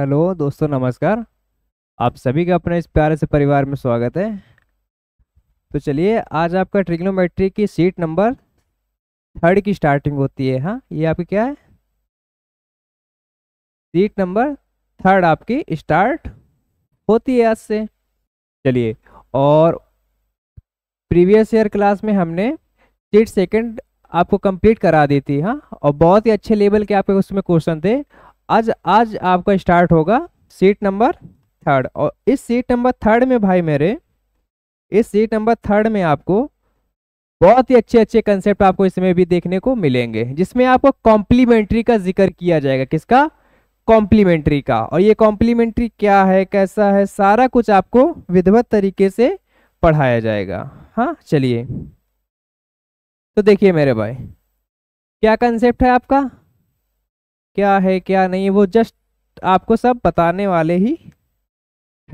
Hello दोस्तों नमस्कार आप सभी का अपने इस प्यारे से परिवार में स्वागत है तो चलिए आज आपका ट्रिग्नोमेट्री की सीट नंबर थर्ड की स्टार्टिंग होती है हाँ ये आपकी क्या है सीट नंबर थर्ड आपकी स्टार्ट होती है आज से चलिए और प्रीवियस ईयर क्लास में हमने सीट सेकंड आपको कंप्लीट करा दी थी हाँ और बहुत ही अच्छे लेवल के आपके उसमें क्वेश्चन थे आज आज आपका स्टार्ट होगा सीट नंबर थर्ड और इस सीट नंबर थर्ड में भाई मेरे इस सीट नंबर थर्ड में आपको बहुत ही अच्छे अच्छे कंसेप्ट आपको इसमें भी देखने को मिलेंगे जिसमें आपको कॉम्प्लीमेंट्री का जिक्र किया जाएगा किसका कॉम्प्लीमेंट्री का और ये कॉम्प्लीमेंट्री क्या है कैसा है सारा कुछ आपको विधिवत तरीके से पढ़ाया जाएगा हाँ चलिए तो देखिए मेरे भाई क्या कंसेप्ट है आपका क्या है क्या नहीं है वो जस्ट आपको सब बताने वाले ही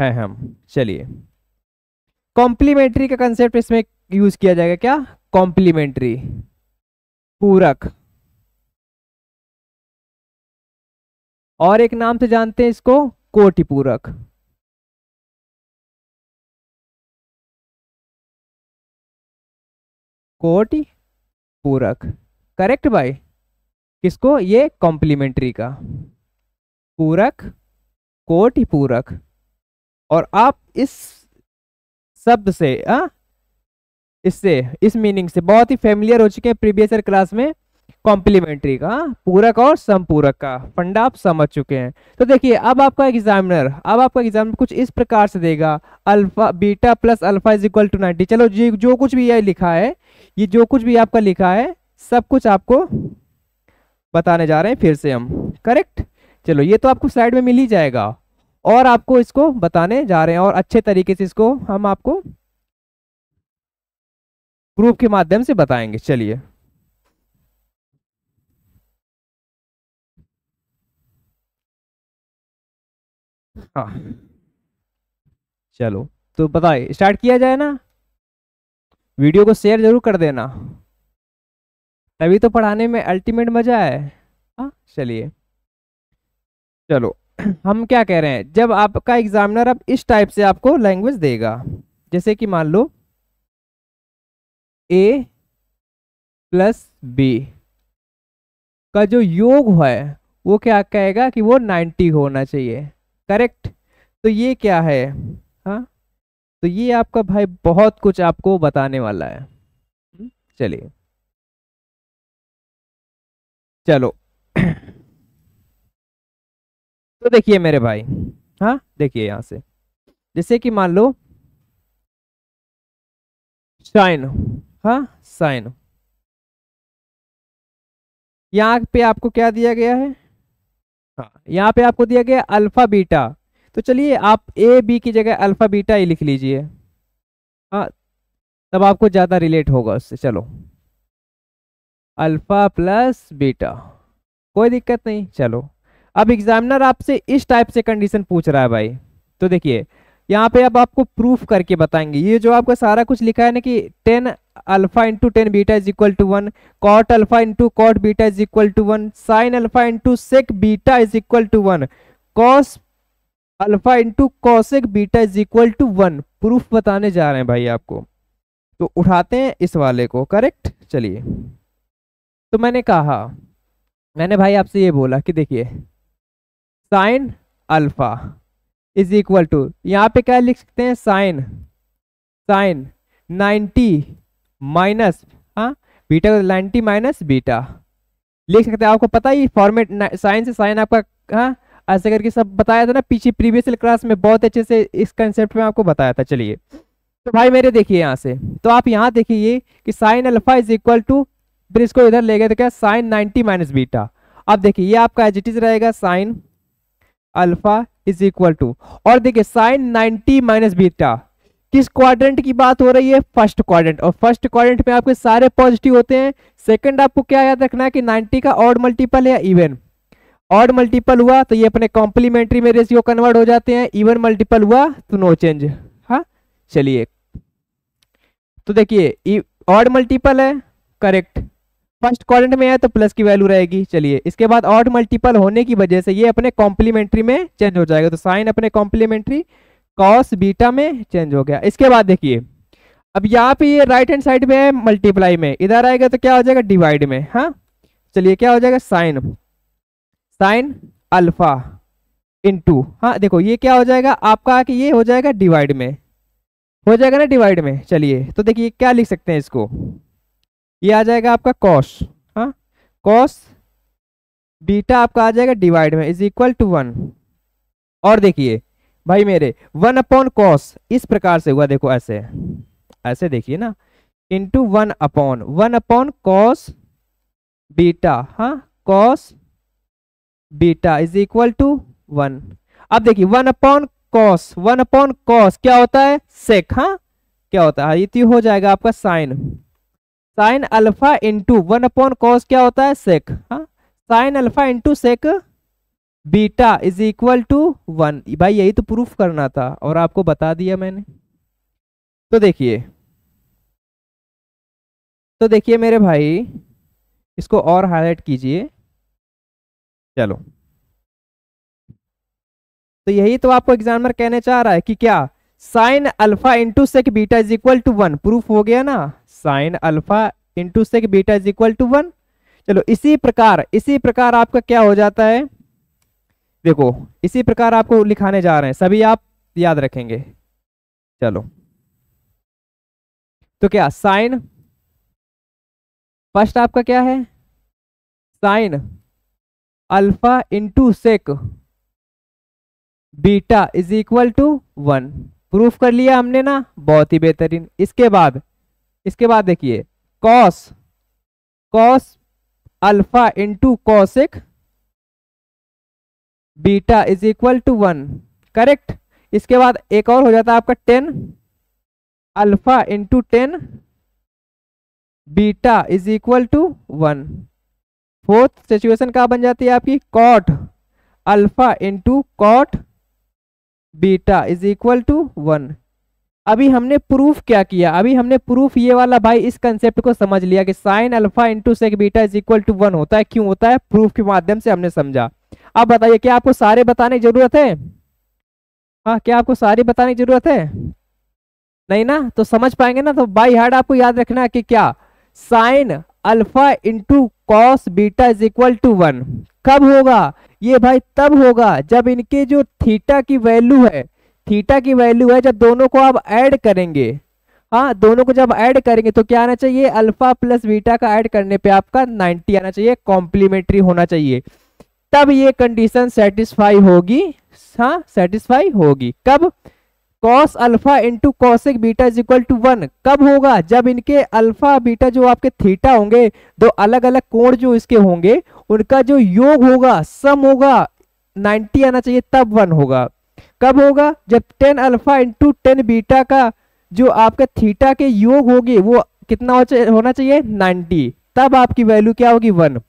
हैं हम चलिए कॉम्प्लीमेंट्री का कंसेप्ट इसमें यूज किया जाएगा क्या कॉम्प्लीमेंट्री पूरक और एक नाम से जानते हैं इसको कोटिपूरक कोटि पूरक करेक्ट भाई किसको ये कॉम्प्लीमेंट्री का पूरक कोट पूरक और आप इस शब्द से आ? इससे इस मीनिंग से बहुत ही फेमिलियर हो चुके हैं प्रीवियस क्लास में कॉम्प्लीमेंट्री का पूरक और संपूरक का फंडा आप समझ चुके हैं तो देखिए अब आपका एग्जामिनर अब आपका एग्जामिनर कुछ इस प्रकार से देगा alpha beta plus alpha is equal to ninety चलो जी जो कुछ भी ये लिखा है ये जो कुछ भी आपका लिखा है सब कुछ आपको बताने जा रहे हैं फिर से हम करेक्ट चलो ये तो आपको स्लाइड में मिल ही जाएगा और आपको इसको बताने जा रहे हैं और अच्छे तरीके से इसको हम आपको प्रूफ के माध्यम से बताएंगे चलिए हाँ चलो तो बताए स्टार्ट किया जाए ना वीडियो को शेयर जरूर कर देना तभी तो पढ़ाने में अल्टीमेट मजा है हाँ चलिए चलो हम क्या कह रहे हैं जब आपका एग्जामिनर अब इस टाइप से आपको लैंग्वेज देगा जैसे कि मान लो ए प्लस बी का जो योग है वो क्या कहेगा कि वो 90 होना चाहिए करेक्ट तो ये क्या है हाँ तो ये आपका भाई बहुत कुछ आपको बताने वाला है हम्म, चलिए चलो तो देखिए मेरे भाई हाँ देखिए यहां से जैसे कि मान लो साइन हाँ साइन यहां पे आपको क्या दिया गया है हाँ यहां पे आपको दिया गया अल्फा बीटा तो चलिए आप ए बी की जगह अल्फा बीटा ही लिख लीजिए हाँ तब आपको ज़्यादा रिलेट होगा उससे चलो अल्फा प्लस बीटा कोई दिक्कत नहीं चलो अब एग्जामिनर आपसे इस टाइप से कंडीशन पूछ रहा है भाई तो देखिए यहाँ पे अब आपको प्रूफ करके बताएंगे ये जो आपका सारा कुछ लिखा है ना कि tan alpha into tan beta is equal to one cot alpha into cot beta is equal to one sine alpha into sec beta is equal to one cos alpha into cosec beta is equal to one proof बताने जा रहे हैं भाई आपको तो उठाते हैं इस वाले को करेक्ट चलिए तो मैंने कहा मैंने भाई आपसे ये बोला कि देखिए sine alpha is equal to यहाँ पे क्या लिख सकते हैं साइन साइन 90 माइनस हाँ बीटा नाइन्टी माइनस बीटा लिख सकते हैं आपको पता ही फॉर्मेट साइन से साइन आपका हाँ ऐसे करके सब बताया था ना पीछे प्रीवियस क्लास में बहुत अच्छे से इस कंसेप्ट में आपको बताया था चलिए तो भाई मेरे देखिए यहाँ से तो आप यहाँ देखिए कि sine alpha is equal to फिर इसको इधर ले गए तो क्या साइन नाइनटी माइनस बीटा अब देखिए ये आपका एज इट इज रहेगा sine alpha is equal to और देखिए साइन नाइनटी माइनस बीटा किस क्वाड्रेंट की बात हो रही है फर्स्ट क्वाड्रेंट और फर्स्ट क्वाड्रेंट में आपके सारे पॉजिटिव होते हैं सेकंड आपको क्या याद रखना है कि नाइनटी का ऑड मल्टीपल है या इवन ऑड मल्टीपल हुआ तो ये अपने कॉम्प्लीमेंट्री में रेशियो कन्वर्ट हो जाते हैं इवन मल्टीपल हुआ तो नो चेंज हाँ चलिए तो देखिए ऑड मल्टीपल है करेक्ट फर्स्ट क्वाड्रेंट में है तो प्लस की वैल्यू रहेगी चलिए इसके बाद ऑड मल्टीपल होने की वजह से ये अपने कॉम्प्लीमेंट्री में चेंज हो जाएगा तो साइन अपने कॉम्प्लीमेंट्री कॉस बीटा में चेंज हो गया इसके बाद देखिए अब यहाँ पे ये राइट हैंड साइड में है मल्टीप्लाई में इधर आएगा तो क्या हो जाएगा डिवाइड में हाँ चलिए क्या हो जाएगा साइन साइन अल्फा इंटू हाँ देखो ये क्या हो जाएगा आपका कि ये हो जाएगा डिवाइड में हो जाएगा ना डिवाइड में चलिए तो देखिए क्या लिख सकते हैं इसको ये आ जाएगा आपका कॉस हाँ कॉस बीटा आपका आ जाएगा डिवाइड में इज इक्वल टू वन और देखिए भाई मेरे वन अपॉन कॉस इस प्रकार से हुआ देखो ऐसे ऐसे देखिए ना into one upon one upon cos beta हाँ cos beta is equal to one अब देखिए one upon cos one upon cos क्या होता है सेक हाँ क्या होता है ये हाँ, हो जाएगा आपका sine sine alpha into one upon cos क्या होता है सेक हाँ sine alpha into sec beta is equal to one भाई यही तो प्रूफ करना था और आपको बता दिया मैंने तो देखिए तो देखिए मेरे भाई इसको और हाईलाइट कीजिए चलो तो यही तो आपको एग्जामिनर कहने चाह रहा है कि क्या sine alpha into sec beta is equal to one proof हो गया ना sine alpha into sec beta is equal to one चलो इसी प्रकार इसी प्रकार आपका क्या हो जाता है देखो इसी प्रकार आपको लिखाने जा रहे हैं सभी आप याद रखेंगे चलो तो क्या साइन फर्स्ट आपका क्या है sign alpha into sec beta is equal to one proof कर लिया हमने ना बहुत ही बेहतरीन इसके बाद इसके बाद देखिए cos cos alpha into cosec beta is equal to one correct इसके बाद एक और हो जाता है आपका tan alpha into tan beta is equal to one fourth situation क्या बन जाती है आपकी cot alpha into cot beta is equal to one अभी हमने प्रूफ क्या किया अभी हमने प्रूफ ये वाला भाई इस कंसेप्ट को समझ लिया कि sine alpha into sec beta is equal to one होता है क्यों होता है प्रूफ के माध्यम से हमने समझा अब बताइए क्या आपको सारे बताने की जरूरत है हाँ क्या आपको सारे बताने की जरूरत है नहीं ना तो समझ पाएंगे ना तो बाई हार्ड आपको याद रखना है कि क्या sine alpha into cos beta is equal to one कब होगा ये भाई तब होगा जब इनके जो थीटा की वैल्यू है थीटा की वैल्यू है जब दोनों को आप ऐड करेंगे हाँ दोनों को जब ऐड करेंगे तो क्या आना चाहिए अल्फा प्लस बीटा का ऐड करने पे आपका 90 आना चाहिए कॉम्प्लीमेंट्री होना चाहिए तब ये कंडीशन सेटिस्फाई होगी हाँ सेटिस्फाई होगी कब cos alpha into cosec beta is equal to one कब होगा जब इनके अल्फा बीटा जो आपके थीटा होंगे दो अलग अलग कोण जो इसके होंगे उनका जो योग होगा सम होगा 90 आना चाहिए तब वन होगा कब होगा जब tan alpha into tan beta का जो आपका थीटा के योग होगी वो कितना हो होना चाहिए नाइनटी तब आपकी वैल्यू क्या होगी वन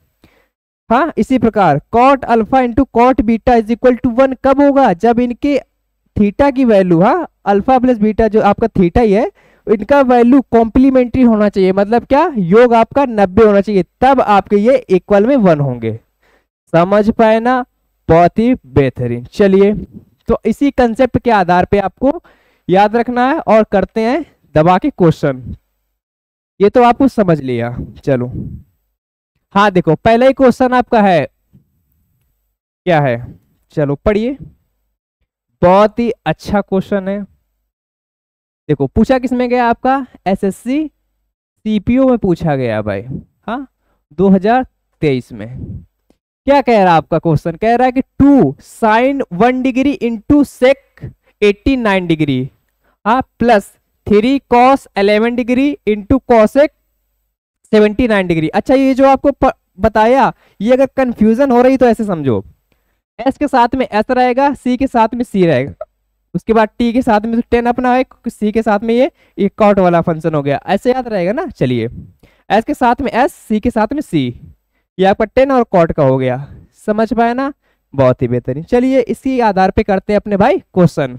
हाँ इसी प्रकार cot alpha into cot beta is equal to one कब होगा जब इनके थीटा की वैल्यू हाँ अल्फा प्लस बीटा जो आपका थीटा ही है इनका वैल्यू कॉम्प्लीमेंट्री होना चाहिए मतलब क्या योग आपका नब्बे होना चाहिए तब आपके ये इक्वल में वन होंगे समझ पाए ना बहुत ही बेहतरीन चलिए तो इसी कंसेप्ट के आधार पे आपको याद रखना है और करते हैं दबा के क्वेश्चन ये तो आपको समझ लिया चलो हाँ देखो पहला ही क्वेश्चन आपका है क्या है चलो पढ़िए बहुत ही अच्छा क्वेश्चन है देखो पूछा किसमें गया आपका एसएससी सीपीओ में पूछा गया भाई हाँ 2023 में क्या कह रहा है आपका क्वेश्चन कह रहा है कि two sine one degree into sec eighty nine degree हाँ plus three cos eleven degree into cosec seventy nine degree अच्छा ये जो आपको बताया ये अगर कंफ्यूजन हो रही तो ऐसे समझो एस के साथ में एस रहेगा सी के साथ में सी रहेगा उसके बाद टी के साथ में टेन तो अपना है सी के साथ में ये एक कॉट वाला फंक्शन हो गया ऐसे याद रहेगा ना चलिए एस के साथ में एस सी के साथ में सी ये आपका टेन और कॉट का हो गया समझ पाए ना बहुत ही बेहतरीन चलिए इसी आधार पे करते हैं अपने भाई क्वेश्चन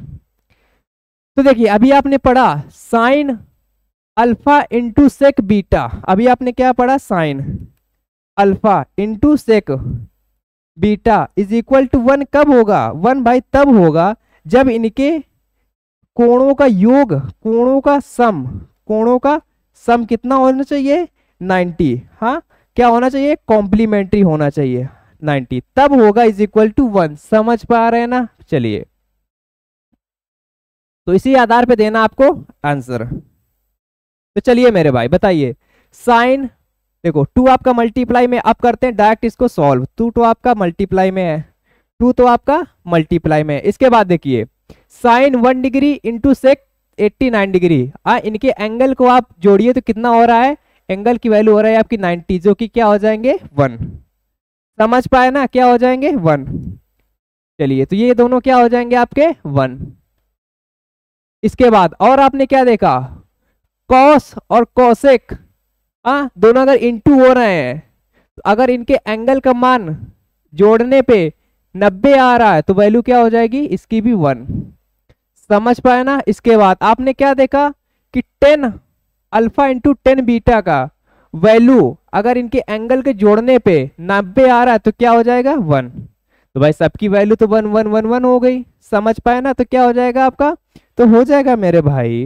तो देखिए अभी आपने पढ़ा sine alpha into sec beta अभी आपने क्या पढ़ा sine alpha into sec beta is equal to one कब होगा वन भाई तब होगा जब इनके कोणों का योग कोणों का सम कोणों का सम कितना होना चाहिए 90 हाँ क्या होना चाहिए कॉम्प्लीमेंट्री होना चाहिए 90 तब होगा इज इक्वल टू वन समझ पा रहे हैं ना चलिए तो इसी आधार पे देना आपको आंसर तो चलिए मेरे भाई बताइए साइन देखो टू आपका मल्टीप्लाई में आप करते हैं डायरेक्ट इसको सॉल्व टू तो आपका मल्टीप्लाई में है टू तो आपका मल्टीप्लाई में है इसके बाद देखिए sine one degree into sec eighty nine degree आ, इनके एंगल को आप जोड़िए तो कितना हो रहा है एंगल की वैल्यू हो रहा है आपकी 90 जो कि क्या हो जाएंगे वन समझ पाए ना क्या हो जाएंगे वन चलिए तो ये दोनों क्या हो जाएंगे आपके वन इसके बाद और आपने क्या देखा कॉस और कॉसेक हाँ दोनों अगर इंटू हो रहे हैं तो अगर इनके एंगल का मान जोड़ने पे नब्बे आ रहा है तो वैल्यू क्या हो जाएगी इसकी भी वन समझ पाए ना इसके बाद आपने क्या देखा कि tan alpha into tan beta का वैल्यू अगर इनके एंगल के जोड़ने पे नब्बे आ रहा है तो क्या हो जाएगा वन तो भाई सबकी वैल्यू तो वन वन वन वन हो गई समझ पाए ना तो क्या हो जाएगा आपका तो हो जाएगा मेरे भाई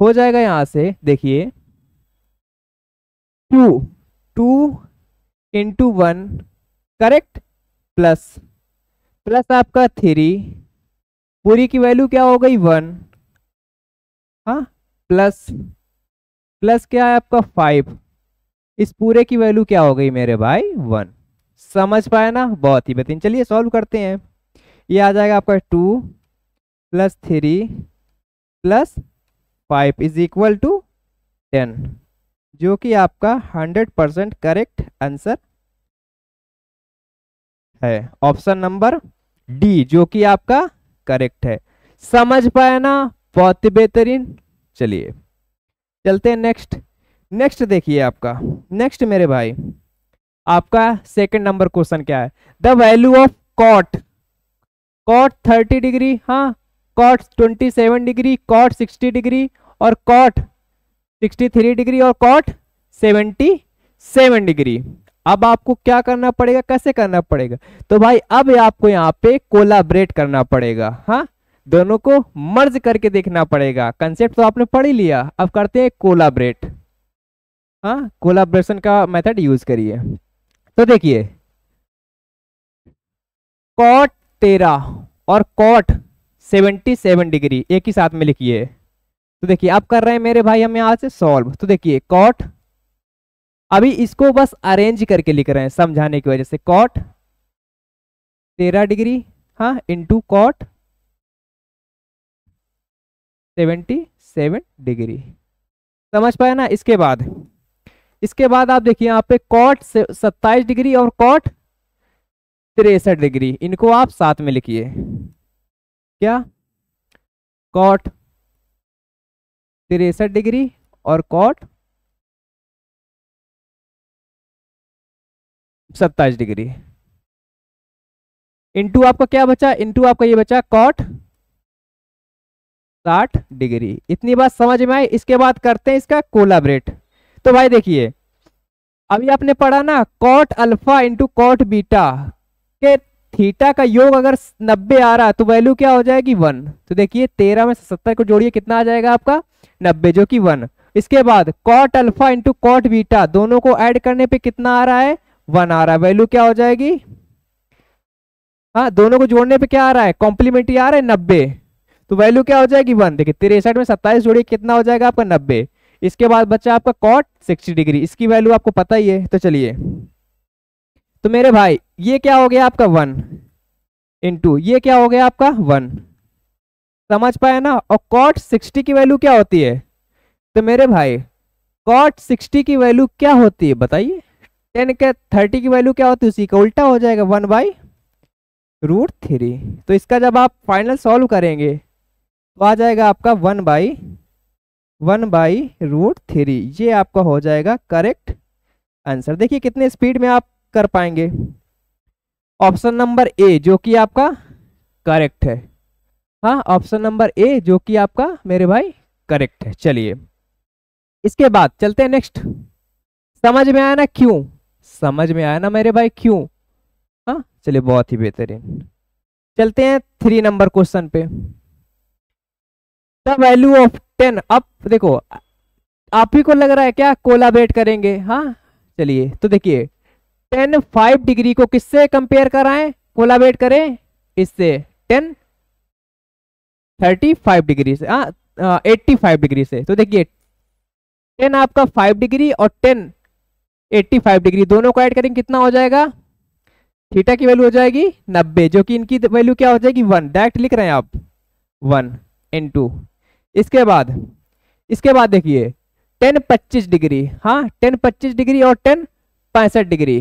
हो जाएगा यहां से देखिए two two into one correct plus plus आपका थ्री पूरी की वैल्यू क्या हो गई वन हाँ प्लस प्लस क्या है आपका फाइव इस पूरे की वैल्यू क्या हो गई मेरे भाई वन समझ पाए ना बहुत ही बेहतरीन चलिए सॉल्व करते हैं ये आ जाएगा आपका two plus three plus five is equal to ten जो कि आपका हंड्रेड परसेंट करेक्ट आंसर है ऑप्शन नंबर डी जो कि आपका करेक्ट है समझ पाए ना बहुत ही बेहतरीन चलिए चलते हैं नेक्स्ट नेक्स्ट देखिए आपका नेक्स्ट मेरे भाई आपका सेकंड नंबर क्वेश्चन क्या है the value of cot cot thirty degree हाँ cot twenty seven degree cot sixty degree और कॉट सिक्सटी थ्री डिग्री और कॉट सेवेंटी सेवन डिग्री अब आपको क्या करना पड़ेगा कैसे करना पड़ेगा तो भाई अब आपको यहाँ पे कोलाबरेट करना पड़ेगा हाँ दोनों को मर्ज करके देखना पड़ेगा कंसेप्ट तो आपने पढ़ ही लिया अब करते हैं कोलाब्रेट हाँ कोलाब्रेशन का मेथड यूज करिए तो देखिए कॉट तेरा और कॉट सेवेंटी सेवन डिग्री एक ही साथ में लिखिए तो देखिए आप कर रहे हैं मेरे भाई हम यहां से सॉल्व तो देखिए कॉट अभी इसको बस अरेंज करके लिख रहे हैं समझाने की वजह से कॉट तेरह डिग्री हाँ into cot seventy seven degree समझ पाए ना इसके बाद इसके बाद आप देखिए यहाँ पे कॉट सत्ताईस डिग्री और कॉट तिरसठ डिग्री इनको आप साथ में लिखिए क्या कॉट तिरसठ डिग्री और कॉट सत्ताईस डिग्री इंटू आपका क्या बचा इनटू आपका ये बचा कॉट साठ डिग्री इतनी बात समझ में आई इसके बाद करते हैं इसका कोलाबरेट तो भाई देखिए अभी आपने पढ़ा ना cot alpha into cot beta के थीटा का योग अगर नब्बे आ रहा तो वैल्यू क्या हो जाएगी वन तो देखिए तेरह में सत्तर को जोड़िए कितना आ जाएगा आपका नब्बे जो कि वन इसके बाद cot alpha into cot beta दोनों को ऐड करने पे कितना आ रहा है वन आ रहा है वैल्यू क्या हो जाएगी हाँ दोनों को जोड़ने पे क्या आ रहा है कॉम्प्लीमेंट्री आ रहा है नब्बे तो वैल्यू क्या हो जाएगी वन देखिए तिरसठ में सत्ताईस जोड़िए कितना हो जाएगा आपका नब्बे इसके बाद बच्चा आपका कॉट सिक्सटी डिग्री इसकी वैल्यू आपको पता ही है तो चलिए तो मेरे भाई ये क्या हो गया आपका वन इंटू ये क्या हो गया आपका वन समझ पाए ना और कॉट सिक्सटी की वैल्यू क्या होती है तो मेरे भाई कॉट सिक्सटी की वैल्यू क्या होती है बताइए टेन के थर्टी की वैल्यू क्या होती है उसी का उल्टा हो जाएगा वन बाई रूट थ्री तो इसका जब आप फाइनल सॉल्व करेंगे तो आ जाएगा आपका one by one by root three ये आपका हो जाएगा करेक्ट आंसर देखिए कितने स्पीड में आप कर पाएंगे ऑप्शन नंबर ए जो कि आपका करेक्ट है हाँ ऑप्शन नंबर ए जो कि आपका मेरे भाई करेक्ट है चलिए इसके बाद चलते हैं नेक्स्ट समझ में आया ना क्यों समझ में आया ना मेरे भाई क्यों हाँ चलिए बहुत ही बेहतरीन चलते हैं थ्री नंबर क्वेश्चन पे वैल्यू ऑफ टेन अब देखो आप ही को लग रहा है क्या कोलाबेट करेंगे हाँ चलिए तो देखिए टेन फाइव डिग्री को किससे कंपेयर कराएं कोलाबेट करें इससे टेन थर्टी फाइव डिग्री से हाँ एट्टी फाइव डिग्री से तो देखिए टेन आपका फाइव डिग्री और टेन एट्टी फाइव डिग्री दोनों को ऐड करेंगे कितना हो जाएगा थीटा की वैल्यू हो जाएगी नब्बे जो कि इनकी वैल्यू क्या हो जाएगी वन डायरेक्ट लिख रहे हैं आप वन इन टू इसके बाद इसके बाद देखिए टेन पच्चीस डिग्री हाँ टेन पच्चीस डिग्री और टेन पैंसठ डिग्री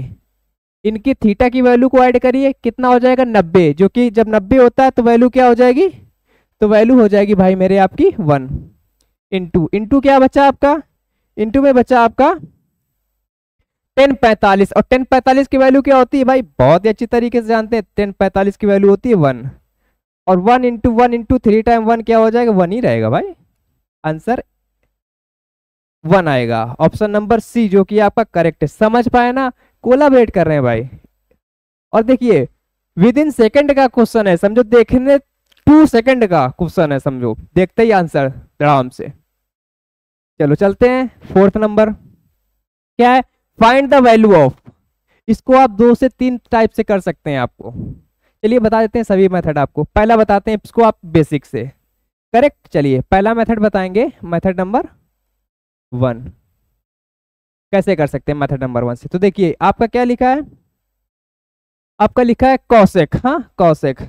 इनकी थीटा की वैल्यू को ऐड करिए कितना हो जाएगा नब्बे जो कि जब नब्बे होता है तो वैल्यू क्या हो जाएगी तो वैल्यू हो जाएगी भाई मेरे आपकी वन इंटू इंटू क्या बचा आपका इंटू में बचा आपका टेन पैंतालीस और टेन पैंतालीस की वैल्यू क्या होती है भाई बहुत ही अच्छी तरीके से जानते हैं टेन पैंतालीस की वैल्यू होती है वन और one into one into three time one क्या हो जाएगा वन ही रहेगा भाई आंसर वन आएगा ऑप्शन नंबर सी जो कि आपका करेक्ट है समझ पाए ना कोलाबरेट कर रहे हैं भाई और देखिए विद इन सेकेंड का क्वेश्चन है समझो देखने टू सेकेंड का क्वेश्चन है समझो देखते ही आंसर आराम से चलो चलते हैं फोर्थ नंबर क्या है फाइंड द वैल्यू ऑफ इसको आप दो से तीन टाइप से कर सकते हैं आपको चलिए बता देते हैं सभी मेथड आपको पहला बताते हैं इसको आप बेसिक से करेक्ट चलिए पहला मेथड बताएंगे मेथड नंबर वन कैसे कर सकते हैं मेथड नंबर वन से तो देखिए आपका क्या लिखा है आपका लिखा है कौशिक हाँ कौशिक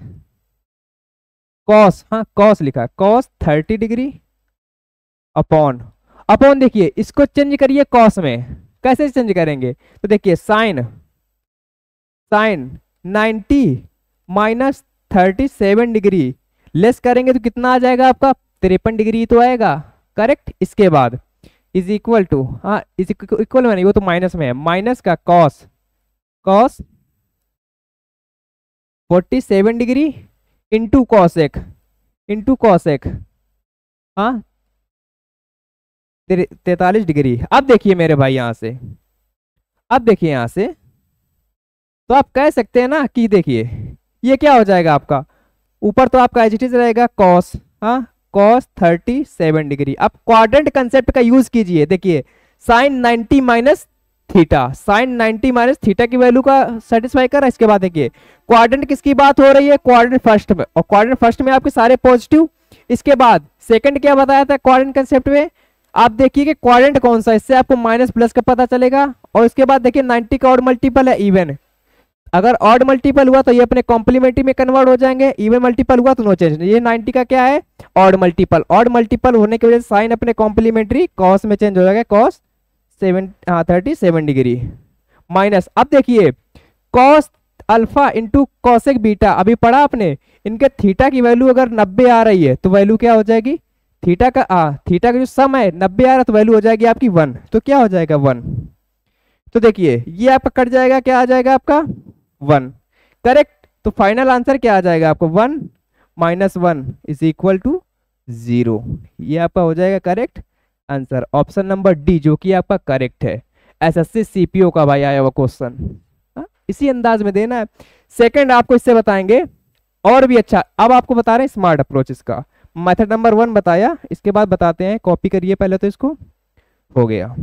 कॉस हाँ कॉस लिखा है cos thirty degree upon upon देखिए इसको चेंज करिए कॉस में कैसे चेंज करेंगे तो देखिए sine sine ninety minus thirty seven degree less करेंगे तो कितना आ जाएगा आपका तिरपन डिग्री तो आएगा करेक्ट इसके बाद इज इक्वल टू हाँ इज इक्वल में नहीं वो तो माइनस में है माइनस का cos cos forty seven degree into cos एक इंटू कॉस एक हाँ तैतालीस डिग्री अब देखिए मेरे भाई यहां से अब देखिए यहां से तो आप कह सकते हैं ना कि देखिए ये क्या हो जाएगा आपका ऊपर तो आपका एज इट इज रहेगा कॉस हाँ कॉस थर्टी सेवन डिग्री आप क्वाड्रेंट कंसेप्ट का यूज कीजिए देखिए sine ninety minus theta sine 90 minus theta की वैल्यू का सेटिस्फाई कर इसके बाद देखिए क्वाड्रेंट किसकी बात हो रही है क्वाड्रेंट फर्स्ट में और क्वाड्रेंट फर्स्ट में आपके सारे पॉजिटिव इसके बाद सेकंड क्या बताया था क्वाड्रेंट कंसेप्ट में आप देखिए कि क्वाड्रेंट कौन सा इससे आपको माइनस प्लस का पता चलेगा और इसके बाद देखिए 90 का और मल्टीपल है इवन अगर ऑड मल्टीपल हुआ तो ये अपने कॉम्प्लीमेंट्री में कन्वर्ट हो जाएंगे इवन मल्टीपल हुआ तो नो चेंज ये 90 का क्या है ऑड मल्टीपल ऑड मल्टीपल होने की वजह से साइन अपने कॉम्प्लीमेंट्री कॉस में चेंज हो जाएगा कॉस सेवन हाँ थर्टी सेवन डिग्री माइनस अब देखिए cos alpha into cosec beta अभी पढ़ा आपने इनके थीटा की वैल्यू अगर नब्बे आ रही है तो वैल्यू क्या हो जाएगी थीटा का आ हाँ, थीटा का जो सम है नब्बे आ रहा तो वैल्यू हो जाएगी आपकी वन तो क्या हो जाएगा वन तो देखिए ये आपका कट जाएगा क्या आ जाएगा आपका वन करेक्ट तो फाइनल आंसर क्या आ जाएगा आपको one minus one is equal to zero ये आपका हो जाएगा correct answer option number D जो कि आपका करेक्ट है एसएससी सीपीओ का भाई आया हुआ क्वेश्चन हाँ, इसी अंदाज में देना है सेकंड आपको इससे बताएंगे और भी अच्छा अब आपको बता रहे हैं स्मार्ट अप्रोच इसका मेथड नंबर वन बताया इसके बाद बताते हैं कॉपी करिए पहले तो इसको हो गया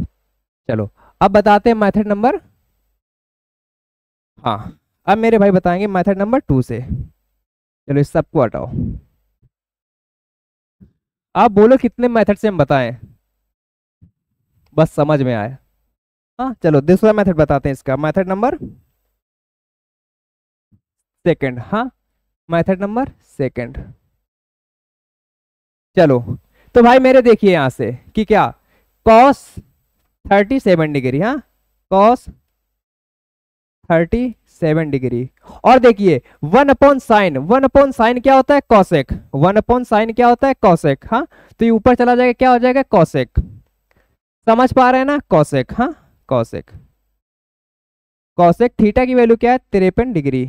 चलो अब बताते हैं मेथड नंबर हाँ अब मेरे भाई बताएंगे मेथड नंबर टू से चलो इस सबको हटाओ आप बोलो कितने मेथड से हम बताएं बस समझ में आए हाँ चलो दूसरा मेथड बताते हैं इसका मेथड नंबर सेकंड हाँ मेथड नंबर सेकंड चलो तो भाई मेरे देखिए यहां से कि क्या कॉस 37 डिग्री हाँ कॉस थर्टी सेवन डिग्री और देखिए one upon sine one upon sine क्या होता है कॉसेक वन अपॉन साइन क्या होता है कॉसेक हाँ तो ये ऊपर चला जाएगा क्या हो जाएगा कॉसेक समझ पा रहे हैं ना कॉसेक हाँ कौशिक कॉसेक थीटा की वैल्यू क्या है तिरपन डिग्री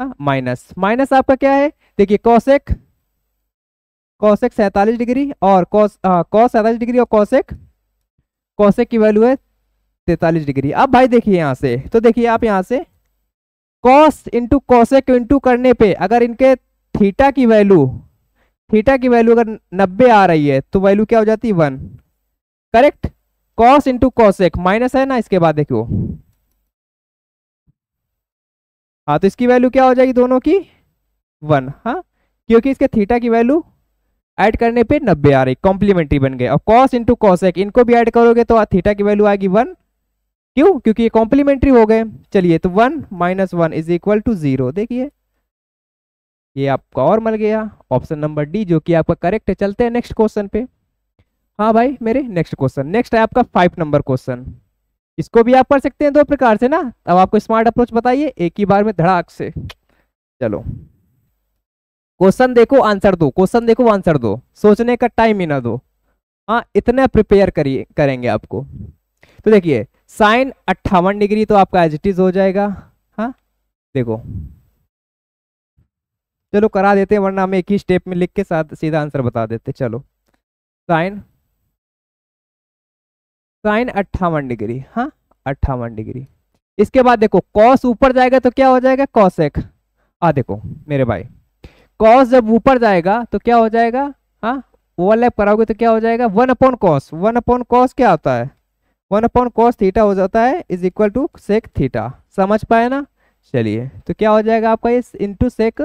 हाँ, माइनस माइनस आपका क्या है देखिए कॉसेक कॉसेक सैतालीस डिग्री और कॉस हाँ, कॉस सैतालीस डिग्री और कॉसेक कॉसेक की वैल्यू है तैतालीस डिग्री अब भाई देखिए यहाँ से तो देखिए आप यहाँ से कॉस इंटू कॉसेक इंटू करने पे अगर इनके थीटा की वैल्यू थीटा की वैल्यू अगर नब्बे आ रही है तो वैल्यू क्या हो जाती है one correct cos into cosec minus है ना इसके बाद देखो हाँ तो इसकी वैल्यू क्या हो जाएगी दोनों की वन हाँ क्योंकि इसके थीटा की वैल्यू ऐड करने पे नब्बे आ रही कॉम्प्लीमेंट्री बन गए और कॉस इंटू कॉसेक इनको भी ऐड करोगे तो थीटा की वैल्यू आएगी वन क्यों क्योंकि ये कॉम्प्लीमेंट्री हो गए चलिए तो one minus one is equal to zero देखिए ये आपका और मल गया ऑप्शन नंबर डी जो कि आपका करेक्ट है चलते हैं नेक्स्ट क्वेश्चन पे हाँ भाई मेरे नेक्स्ट क्वेश्चन नेक्स्ट है आपका फाइव नंबर क्वेश्चन इसको भी आप कर सकते हैं दो प्रकार से ना अब आपको स्मार्ट अप्रोच बताइए एक ही बार में धड़ाक से चलो क्वेश्चन देखो आंसर दो क्वेश्चन देखो आंसर दो सोचने का टाइम ही ना दो हाँ इतना प्रिपेयर करिए करेंगे आपको तो देखिए साइन अट्ठावन डिग्री तो आपका एज इट इज हो जाएगा हाँ देखो चलो करा देते हैं वरना हम एक ही स्टेप में लिख के साथ सीधा आंसर बता देते चलो साइन साइन अट्ठावन डिग्री हाँ अट्ठावन डिग्री इसके बाद देखो कॉस ऊपर जाएगा तो क्या हो जाएगा कॉस एक आ देखो मेरे भाई कॉस जब ऊपर जाएगा तो क्या हो जाएगा हाँ ओवरलैप कराओगे तो क्या हो जाएगा one upon cos one upon cos क्या होता है वन अपॉन कॉस थीटा हो जाता है is equal to sec theta समझ पाए ना चलिए तो क्या हो जाएगा आपका ये इंटू सेक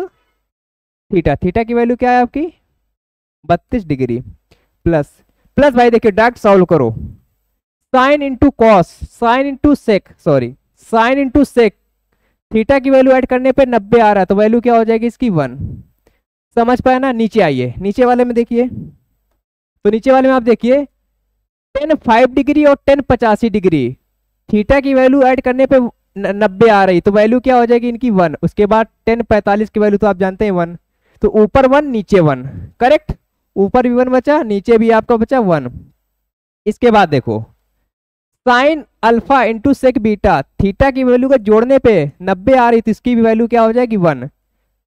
थीटा थीटा की वैल्यू क्या है आपकी बत्तीस डिग्री प्लस प्लस भाई देखिए डायरेक्ट सॉल्व करो sine into cos sine into sec sorry sine into sec theta की वैल्यू ऐड करने पे नब्बे आ रहा है तो वैल्यू क्या हो जाएगी इसकी वन समझ पाए ना नीचे आइए नीचे वाले में देखिए तो नीचे वाले में आप देखिए टेन फाइव डिग्री और टेन पचासी डिग्री थीटा की वैल्यू ऐड करने पे नब्बे आ रही तो वैल्यू क्या हो जाएगी इनकी वन उसके बाद टेन पैंतालीस की वैल्यू तो आप जानते हैं वन तो ऊपर वन नीचे वन करेक्ट ऊपर भी वन बचा नीचे भी आपका बचा वन इसके बाद देखो sine alpha into sec beta theta की वैल्यू का जोड़ने पे नब्बे आ रही तो इसकी भी वैल्यू क्या हो जाएगी वन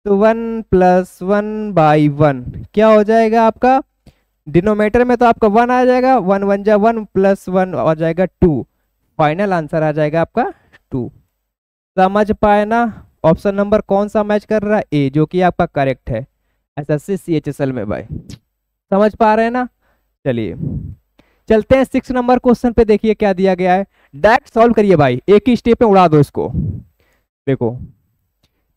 तो one plus one by one क्या हो जाएगा आपका डिनोमेटर में तो आपका वन आ जाएगा वन वन जा वन प्लस वन आ जाएगा टू फाइनल आंसर आ जाएगा आपका टू समझ पाए ना ऑप्शन नंबर कौन सा मैच कर रहा है ए जो कि आपका करेक्ट है S S C C H S L में भाई समझ पा रहे हैं ना चलिए चलते हैं सिक्स नंबर क्वेश्चन पे देखिए क्या दिया गया है डायरेक्ट सॉल्व करिए भाई एक ही स्टेप में उड़ा दो इसको देखो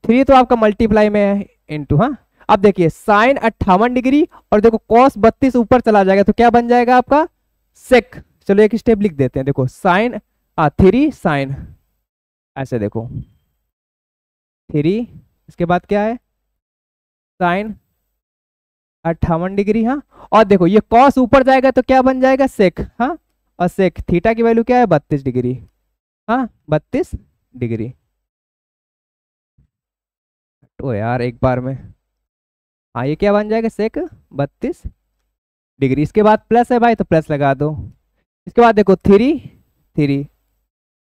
थ्री तो आपका मल्टीप्लाई में है इनटू हाँ अब देखिए साइन अट्ठावन डिग्री और देखो कॉस बत्तीस ऊपर चला जाएगा तो क्या बन जाएगा आपका सेक चलो एक स्टेप लिख देते हैं देखो साइन थ्री साइन ऐसे देखो थ्री इसके बाद क्या है साइन अट्ठावन डिग्री हाँ और देखो ये कॉस ऊपर जाएगा तो क्या बन जाएगा सेक हाँ और सेक थीटा की वैल्यू क्या है बत्तीस डिग्री हाँ बत्तीस डिग्री तो यार एक बार में हाँ ये क्या बन जाएगा सेक बत्तीस डिग्री इसके बाद प्लस है भाई तो प्लस लगा दो इसके बाद देखो थ्री थ्री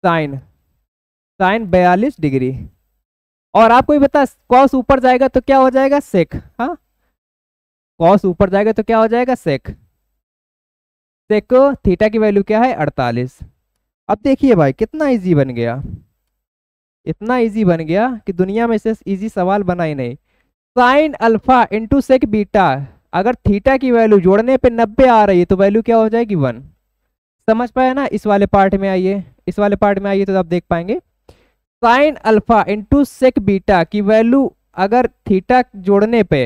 साइन साइन बयालीस डिग्री और आपको भी बता कॉस ऊपर जाएगा तो क्या हो जाएगा सेक हाँ कॉस ऊपर जाएगा तो क्या हो जाएगा सेक सेक थीटा की वैल्यू क्या है अड़तालीस अब देखिए भाई कितना इजी बन गया इतना इजी बन गया कि दुनिया में से इजी सवाल बना ही नहीं sine alpha into sec beta अगर थीटा की वैल्यू जोड़ने पे नब्बे आ रही है तो वैल्यू क्या हो जाएगी वन समझ पाए ना इस वाले पार्ट में आइए इस वाले पार्ट में आइए तो आप देख पाएंगे sine alpha into sec beta की वैल्यू अगर थीटा जोड़ने पे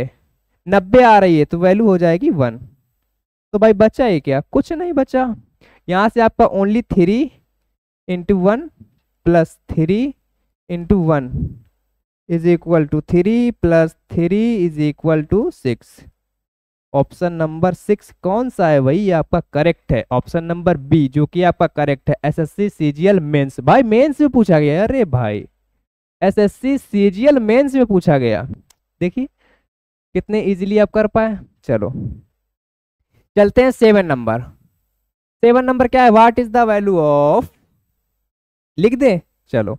नब्बे आ रही है तो वैल्यू हो जाएगी वन तो भाई बचा है क्या कुछ नहीं बचा यहाँ से आपका only three into one plus three into one is equal to three plus three is equal to six option number six कौन सा है भाई ये आपका करेक्ट है ऑप्शन नंबर बी जो कि आपका करेक्ट है एसएससी सीजीएल मेंस भाई मेंस में पूछा गया अरे भाई एसएससी सीजीएल मेंस में पूछा गया देखिए कितने इजीली आप कर पाए चलो चलते हैं सेवन नंबर सेवन नंबर क्या है what is the value of लिख दे चलो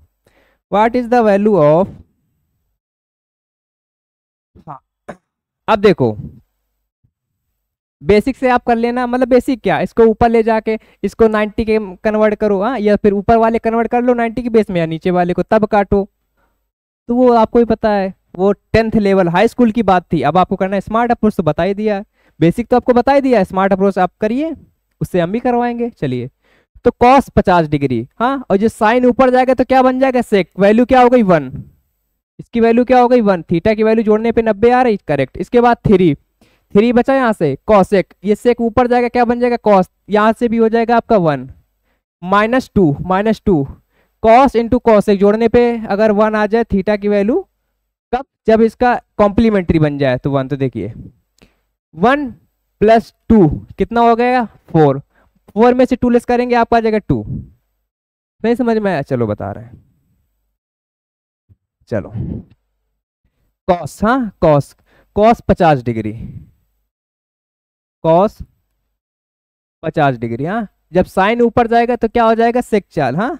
what is the value of हाँ अब देखो बेसिक से आप कर लेना मतलब बेसिक क्या इसको ऊपर ले जाके इसको 90 के कन्वर्ट करो हाँ या फिर ऊपर वाले कन्वर्ट कर लो 90 के बेस में या नीचे वाले को तब काटो तो वो आपको ही पता है वो टेंथ लेवल हाई स्कूल की बात थी अब आपको करना है स्मार्ट अप्रोच तो बता ही दिया बेसिक तो आपको बता ही दिया स्मार्ट अप्रोच आप करिए उससे हम भी करवाएंगे चलिए तो कॉस पचास डिग्री हाँ और जो साइन ऊपर जाएगा तो क्या बन जाएगा सेक वैल्यू क्या हो गई वन इसकी वैल्यू क्या हो गई वन थीटा की वैल्यू जोड़ने पे नब्बे आ रही करेक्ट इसके बाद थ्री थ्री बचा यहाँ से कॉस एक ये सेक ऊपर जाएगा क्या बन जाएगा कॉस यहाँ से भी हो जाएगा आपका one minus two minus two cos into cos एक जोड़ने पे अगर वन आ जाए थीटा की वैल्यू कब जब इसका कॉम्प्लीमेंट्री बन जाए तो वन तो देखिए वन प्लस टू कितना हो गया फोर फोर में से टू लेस करेंगे आपको आ जाएगा टू नहीं समझ में आया चलो बता रहे हैं चलो कॉस हाँ कॉस कॉस पचास डिग्री कॉस पचास डिग्री हाँ जब साइन ऊपर जाएगा तो क्या हो जाएगा सेक चाल हाँ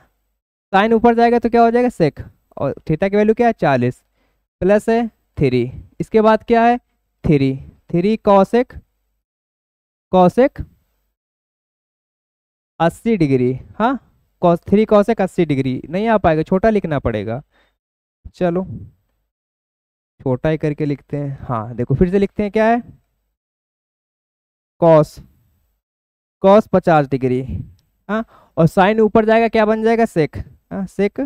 साइन ऊपर जाएगा तो क्या हो जाएगा सेक और थीटा की वैल्यू क्या है चालीस प्लस है थ्री इसके बाद क्या है थ्री थ्री कौशिक कौशिक अस्सी डिग्री हाँ कॉस थ्री कौशिक अस्सी डिग्री नहीं आ पाएगा छोटा लिखना पड़ेगा चलो छोटा ही करके लिखते हैं हाँ देखो फिर से लिखते हैं क्या है कॉस कॉस पचास डिग्री हाँ और साइन ऊपर जाएगा क्या बन जाएगा सेक हाँ सेक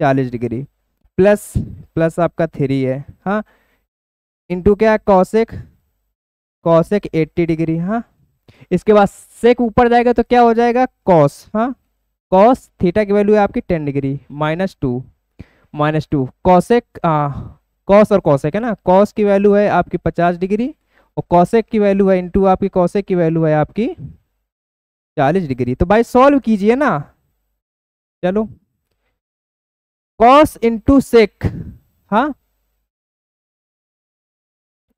चालीस डिग्री प्लस प्लस आपका थ्री है हाँ इंटू क्या है कौशिक कौशिक एट्टी डिग्री हाँ इसके बाद सेक ऊपर जाएगा तो क्या हो जाएगा कॉस हाँ कॉस थीटा की वैल्यू है आपकी ten degree minus two minus two cosec cos और कॉसेक है ना कॉस की वैल्यू है आपकी पचास डिग्री और कौशेक की वैल्यू है इंटू आपकी कौशेक की वैल्यू है आपकी चालीस डिग्री तो भाई सॉल्व कीजिए ना चलो कॉस इंटू सेक हाँ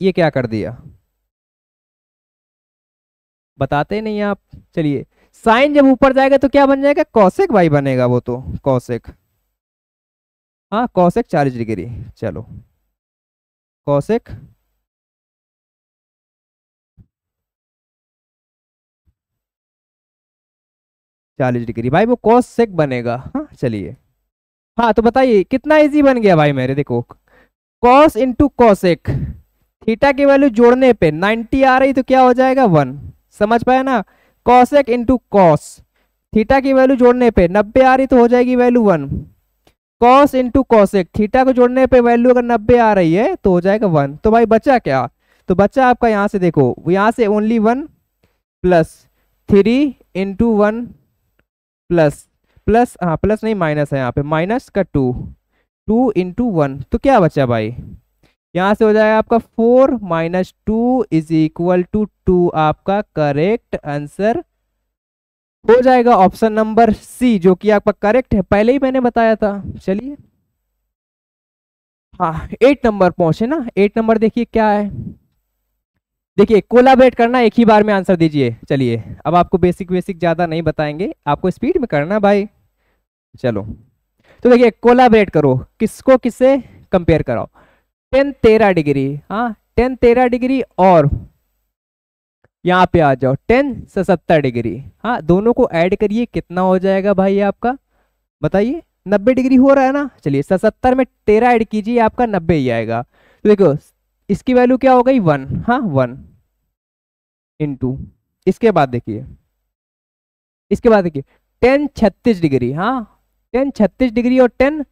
ये क्या कर दिया बताते नहीं आप चलिए साइन जब ऊपर जाएगा तो क्या बन जाएगा कौशिक भाई बनेगा वो तो कौशिक हाँ कौशिक चालीस डिग्री चलो कौशिक चालीस डिग्री भाई वो कौशिक बनेगा हाँ चलिए हाँ तो बताइए कितना इजी बन गया भाई मेरे देखो कॉस इंटू कॉसेक थीटा की वैल्यू जोड़ने पे 90 आ रही तो क्या हो जाएगा वन समझ पाए ना कॉसेक इंटू कॉस थीटा की वैल्यू जोड़ने पे 90 आ रही तो हो जाएगी value one cos into cosec theta को जोड़ने पे वैल्यू अगर नब्बे आ रही है तो हो जाएगा वन तो भाई बचा क्या तो बच्चा आपका यहाँ से देखो यहाँ से only one plus three into one plus plus हाँ प्लस नहीं माइनस है यहाँ पे माइनस का टू टू इंटू वन तो क्या बचा भाई यहाँ से हो जाएगा आपका four minus two is equal to two आपका करेक्ट आंसर हो जाएगा ऑप्शन नंबर सी जो कि आपका करेक्ट है पहले ही मैंने बताया था चलिए हाँ एट नंबर पहुंचे ना एट नंबर देखिए क्या है देखिए कोलाबरेट करना एक ही बार में आंसर दीजिए चलिए अब आपको बेसिक बेसिक ज्यादा नहीं बताएंगे आपको स्पीड में करना भाई चलो तो देखिए कोलाबरेट करो किसको किससे कंपेयर कराओ टेन तेरह डिग्री हाँ टेन तेरह डिग्री और यहाँ पे आ जाओ टेन से सत्तर डिग्री हाँ दोनों को ऐड करिए कितना हो जाएगा भाई आपका बताइए नब्बे डिग्री हो रहा है ना चलिए सत्तर में तेरह ऐड कीजिए आपका नब्बे ही आएगा तो देखो इसकी वैल्यू क्या हो गई वन हाँ वन इंटू इसके बाद देखिए इसके बाद देखिए टेन छत्तीस डिग्री हाँ टेन छत्तीस डिग्री और टेन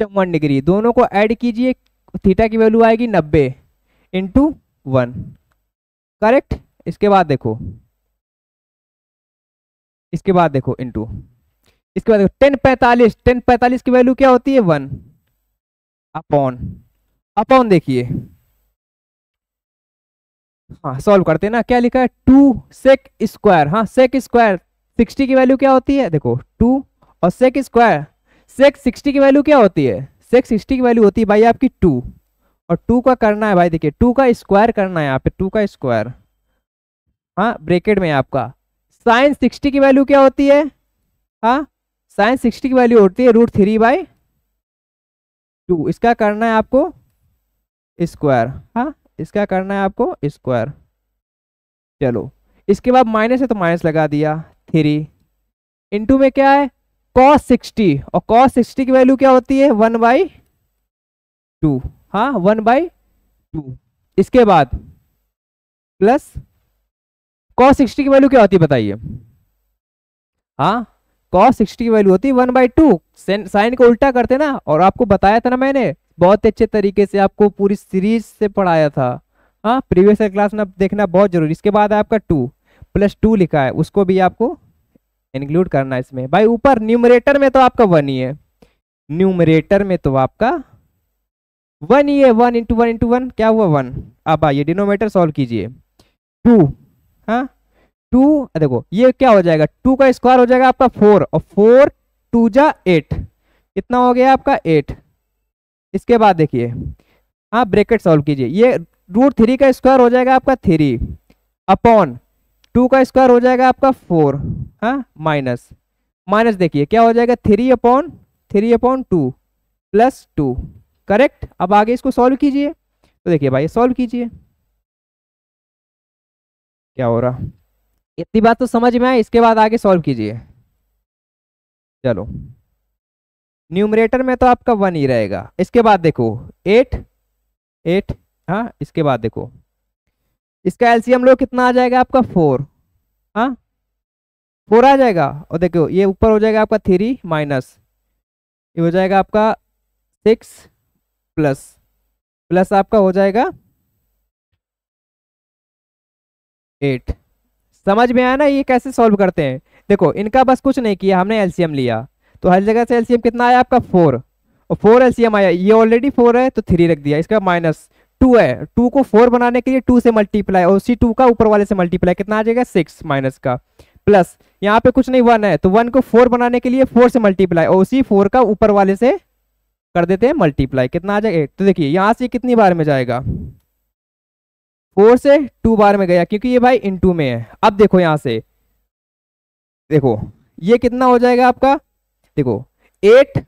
चौवन डिग्री दोनों को ऐड कीजिए थीटा की वैल्यू आएगी नब्बे इंटू वन करेक्ट इसके बाद देखो इसके बाद देखो इंटू इसके बाद देखो टेन पैंतालीस टेन पैंतालीस की वैल्यू क्या होती है वन अपॉन अपॉन देखिए हाँ सॉल्व करते हैं ना क्या लिखा है टू सेक स्क्वायर हाँ सेक स्क्वायर सिक्सटी की वैल्यू क्या होती है देखो टू और सेक स्क्वायर सेक सिक्सटी की वैल्यू क्या होती है सेक सिक्सटी की वैल्यू होती है भाई आपकी टू और टू का करना है भाई देखिए टू का स्क्वायर करना है यहाँ पे टू का स्क्वायर हाँ ब्रेकेट में आपका साइन सिक्सटी की वैल्यू क्या होती है हाँ साइन सिक्सटी की वैल्यू होती है रूट थ्री बाई टू इसका करना है आपको स्क्वायर हाँ इसका करना है आपको स्क्वायर चलो इसके बाद माइनस है तो माइनस लगा दिया थ्री इंटू में क्या है कॉस सिक्सटी और कॉस सिक्सटी की वैल्यू क्या होती है वन बाई टू हाँ वन बाई टू इसके बाद प्लस कॉस सिक्सटी की वैल्यू क्या होती है बताइए हाँ कॉस सिक्सटी की वैल्यू होती है वन बाई टू साइन को उल्टा करते ना और आपको बताया था ना मैंने बहुत अच्छे तरीके से आपको पूरी सीरीज से पढ़ाया था हाँ प्रीवियस क्लास में देखना बहुत जरूरी इसके बाद आपका टू प्लस टू लिखा है उसको भी आपको इंक्लूड करना है इसमें भाई ऊपर न्यूमरेटर में तो आपका वन ही है न्यूमरेटर में तो आपका वन ही है one into one into one क्या हुआ वन अब आइए डिनोमेटर सॉल्व कीजिए टू हाँ टू देखो ये क्या हो जाएगा टू का स्क्वायर हो जाएगा आपका फोर और फोर टू जा एट कितना हो गया आपका एट इसके बाद देखिए आप हाँ, ब्रेकेट सॉल्व कीजिए ये रूट थ्री का स्क्वायर हो जाएगा आपका थ्री अपॉन टू का स्क्वायर हो जाएगा आपका फोर हाँ माइनस माइनस देखिए क्या हो जाएगा three upon three upon two plus two correct अब आगे इसको सॉल्व कीजिए तो देखिए भाई सॉल्व कीजिए क्या हो रहा इतनी बात तो समझ में आए इसके बाद आगे सॉल्व कीजिए चलो न्यूमरेटर में तो आपका वन ही रहेगा इसके बाद देखो एट एट हाँ इसके बाद देखो इसका एलसीएम लो कितना आ जाएगा आपका फोर हाँ फोर आ जाएगा और देखो ये ऊपर हो जाएगा आपका थ्री माइनस ये हो जाएगा आपका सिक्स प्लस प्लस आपका हो जाएगा एट समझ में आया ना ये कैसे सॉल्व करते हैं देखो इनका बस कुछ नहीं किया हमने एलसीएम लिया तो हर जगह से एलसीएम कितना आया आपका फोर और फोर एलसीएम आया ये ऑलरेडी फोर है तो थ्री रख दिया इसका माइनस टू है टू को फोर बनाने के लिए टू से मल्टीप्लाई और उसी टू का ऊपर वाले से मल्टीप्लाई कितना आ जाएगा सिक्स माइनस का प्लस यहाँ पे कुछ नहीं वन है तो वन को फोर बनाने के लिए फोर से मल्टीप्लाई और उसी फोर का ऊपर वाले से कर देते हैं मल्टीप्लाई कितना आ जाएगा एट तो देखिए यहाँ से कितनी बार में जाएगा फोर से टू बार में गया क्योंकि ये भाई इन टू में है अब देखो यहां से देखो ये कितना हो जाएगा आपका देखो एट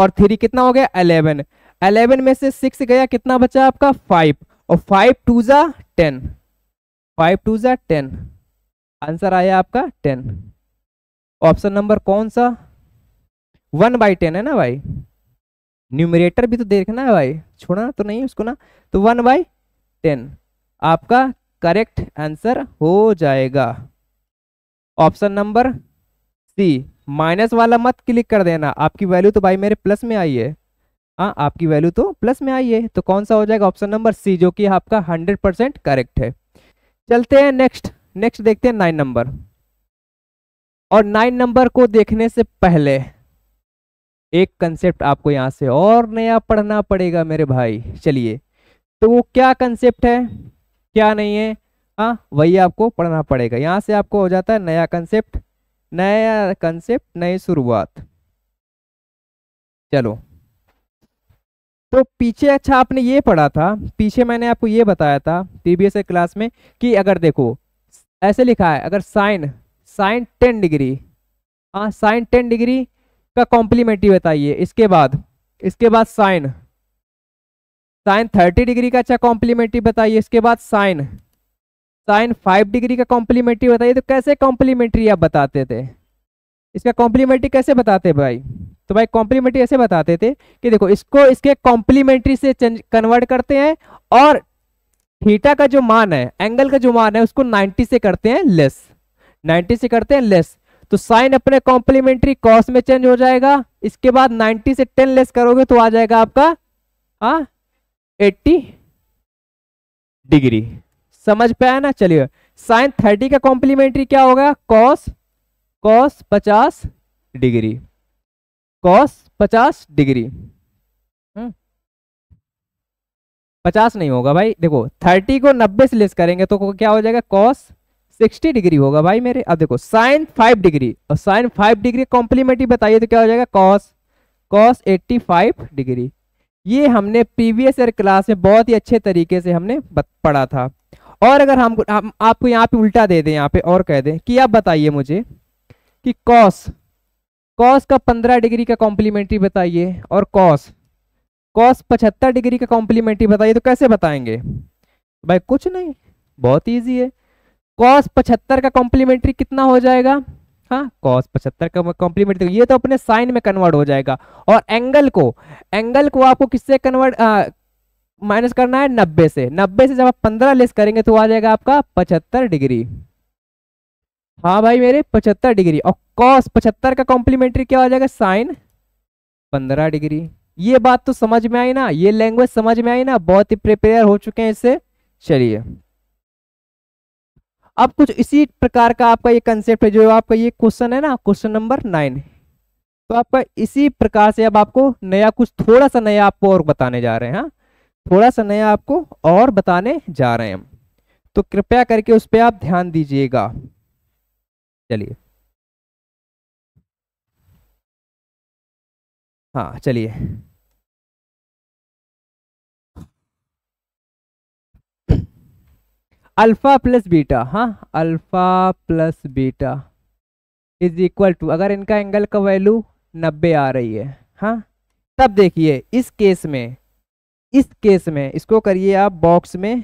और थ्री कितना हो गया अलेवन अलेवन में से सिक्स गया कितना बचा आपका फाइव और फाइव टू जा टेन फाइव टू जा टेन आंसर आया आपका टेन ऑप्शन नंबर कौन सा वन बाई टेन है ना भाई न्यूमरेटर भी तो देखना है भाई छोड़ना तो नहीं उसको ना तो वन बाई टेन आपका करेक्ट आंसर हो जाएगा ऑप्शन नंबर सी माइनस वाला मत क्लिक कर देना आपकी वैल्यू तो भाई मेरे प्लस में आई है हाँ आपकी वैल्यू तो प्लस में आई है तो कौन सा हो जाएगा ऑप्शन नंबर सी जो कि आपका हंड्रेड परसेंट करेक्ट है चलते हैं नेक्स्ट नेक्स्ट देखते हैं नाइन नंबर और नाइन नंबर को देखने से पहले एक कंसेप्ट आपको यहां से और नया पढ़ना पड़ेगा मेरे भाई चलिए तो वो क्या कंसेप्ट है क्या नहीं है हाँ वही आपको पढ़ना पड़ेगा यहाँ से आपको हो जाता है नया कंसेप्ट नया कंसेप्ट नई शुरुआत चलो तो पीछे अच्छा आपने ये पढ़ा था पीछे मैंने आपको ये बताया था टीबीएस क्लास में कि अगर देखो ऐसे लिखा है अगर साइन साइन टेन डिग्री हाँ साइन टेन डिग्री का कॉम्प्लीमेंट्री बताइए इसके बाद इसके बाद साइन साइन थर्टी डिग्री का अच्छा कॉम्प्लीमेंट्री बताइए इसके बाद साइन साइन फाइव डिग्री का कॉम्प्लीमेंट्री बताइए तो कैसे कॉम्प्लीमेंट्री आप बताते थे इसका कॉम्प्लीमेंट्री कैसे बताते भाई तो भाई कॉम्प्लीमेंट्री ऐसे बताते थे कि देखो इसको इसके कॉम्प्लीमेंट्री से कन्वर्ट करते हैं और थीटा का जो मान है एंगल का जो मान है उसको 90 से करते हैं लेस 90 से करते हैं लेस तो साइन अपने कॉम्प्लीमेंट्री कॉस में चेंज हो जाएगा इसके बाद 90 से 10 लेस करोगे तो आ जाएगा आपका हाँ एट्टी डिग्री समझ पे आया ना चलिए साइन थर्टी का कॉम्प्लीमेंट्री क्या होगा कॉस कॉस पचास डिग्री कॉस पचास डिग्री हम्म। पचास नहीं होगा भाई देखो थर्टी को नब्बे से लेस करेंगे तो क्या हो जाएगा कॉस सिक्सटी डिग्री होगा भाई मेरे अब देखो साइन फाइव डिग्री और साइन फाइव डिग्री कॉम्प्लीमेंट्री बताइए तो क्या हो जाएगा cos cos eighty five degree ये हमने प्रीवियस ईयर क्लास में बहुत ही अच्छे तरीके से हमने पढ़ा था और अगर हम, आपको यहाँ पे उल्टा दे दें यहाँ पे और कह दें कि आप बताइए मुझे कि कॉस कॉस का पंद्रह डिग्री का कॉम्प्लीमेंट्री बताइए और कॉस कॉस पचहत्तर डिग्री का कॉम्प्लीमेंट्री बताइए तो कैसे बताएंगे भाई कुछ नहीं बहुत ईजी है कॉस पचहत्तर का कॉम्प्लीमेंट्री कितना हो जाएगा हाँ कॉस पचहत्तर का कॉम्प्लीमेंट तो ये तो अपने साइन में कन्वर्ट हो जाएगा और एंगल को एंगल को आपको किससे कन्वर्ट माइनस करना है नब्बे से नब्बे से जब आप पंद्रह लेस करेंगे तो आ जाएगा आपका पचहत्तर डिग्री हाँ भाई मेरे पचहत्तर डिग्री और कॉस पचहत्तर का कॉम्प्लीमेंट्री क्या हो जाएगा साइन पंद्रह डिग्री ये बात तो समझ में आई ना ये लैंग्वेज समझ में आई ना बहुत ही प्रिपेयर हो चुके हैं इससे चलिए अब कुछ इसी प्रकार का आपका ये कंसेप्ट है जो आपका ये क्वेश्चन है ना क्वेश्चन नंबर नाइन तो आपका इसी प्रकार से अब आपको नया कुछ थोड़ा सा नया आपको और बताने जा रहे हैं हाँ। थोड़ा सा नया आपको और बताने जा रहे हैं तो कृपया करके उस पर आप ध्यान दीजिएगा चलिए हाँ चलिए अल्फा प्लस बीटा हाँ alpha plus beta is equal to अगर इनका एंगल का वैल्यू नब्बे आ रही है हाँ तब देखिए इस केस में इस केस में इसको करिए आप बॉक्स में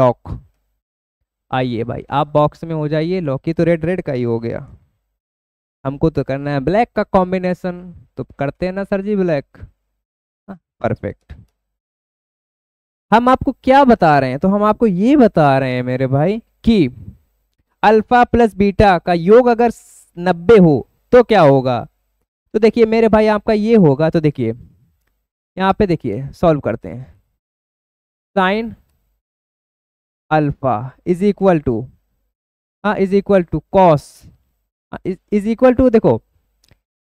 लॉक आइए भाई आप बॉक्स में हो जाइए लॉक ही तो रेड रेड का ही हो गया हमको तो करना है ब्लैक का कॉम्बिनेशन तो करते हैं ना सर जी ब्लैक परफेक्ट हाँ, हम आपको क्या बता रहे हैं तो हम आपको ये बता रहे हैं मेरे भाई कि अल्फा प्लस बीटा का योग अगर नब्बे हो तो क्या होगा तो देखिए मेरे भाई आपका ये होगा तो देखिए यहाँ पे देखिए सॉल्व करते हैं sine alpha is equal to हाँ इज इक्वल टू कॉस हाँ, इज इक्वल टू देखो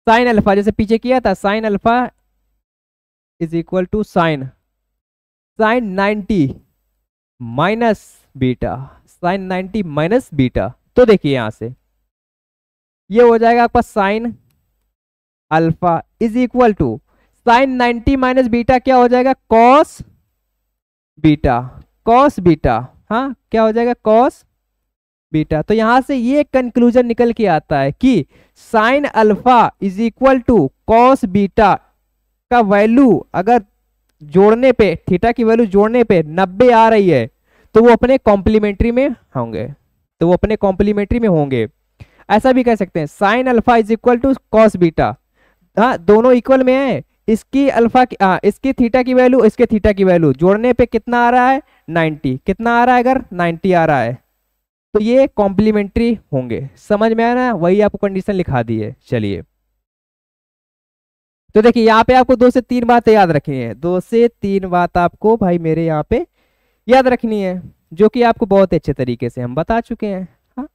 साइन अल्फा जैसे पीछे किया था sine alpha is equal to sine sine 90 minus beta sine 90 minus beta तो देखिए यहां से ये हो जाएगा आपका sign alpha is equal to sine 90 minus beta क्या हो जाएगा कॉस बीटा कॉस बीटा हाँ क्या हो जाएगा कॉस बीटा तो यहां से ये कंक्लूजन निकल के आता है कि sine alpha is equal to cos beta का वैल्यू अगर जोड़ने पे थीटा की वैल्यू जोड़ने पे 90 आ रही है तो वो अपने कॉम्प्लीमेंट्री में होंगे तो वो अपने कॉम्प्लीमेंट्री में होंगे ऐसा भी कह सकते हैं sine alpha is equal to cos beta हाँ दोनों इक्वल में है इसकी अल्फा की आ, हाँ, इसकी थीटा की वैल्यू इसके थीटा की वैल्यू जोड़ने पे कितना आ रहा है 90 कितना आ रहा है अगर 90 आ रहा है तो ये कॉम्प्लीमेंट्री होंगे समझ में आया ना वही आपको कंडीशन लिखा दी है चलिए तो देखिए यहाँ पे आपको दो से तीन बातें याद रखनी है दो से तीन बात आपको भाई मेरे यहाँ पे याद रखनी है जो कि आपको बहुत अच्छे तरीके से हम बता चुके हैं हाँ।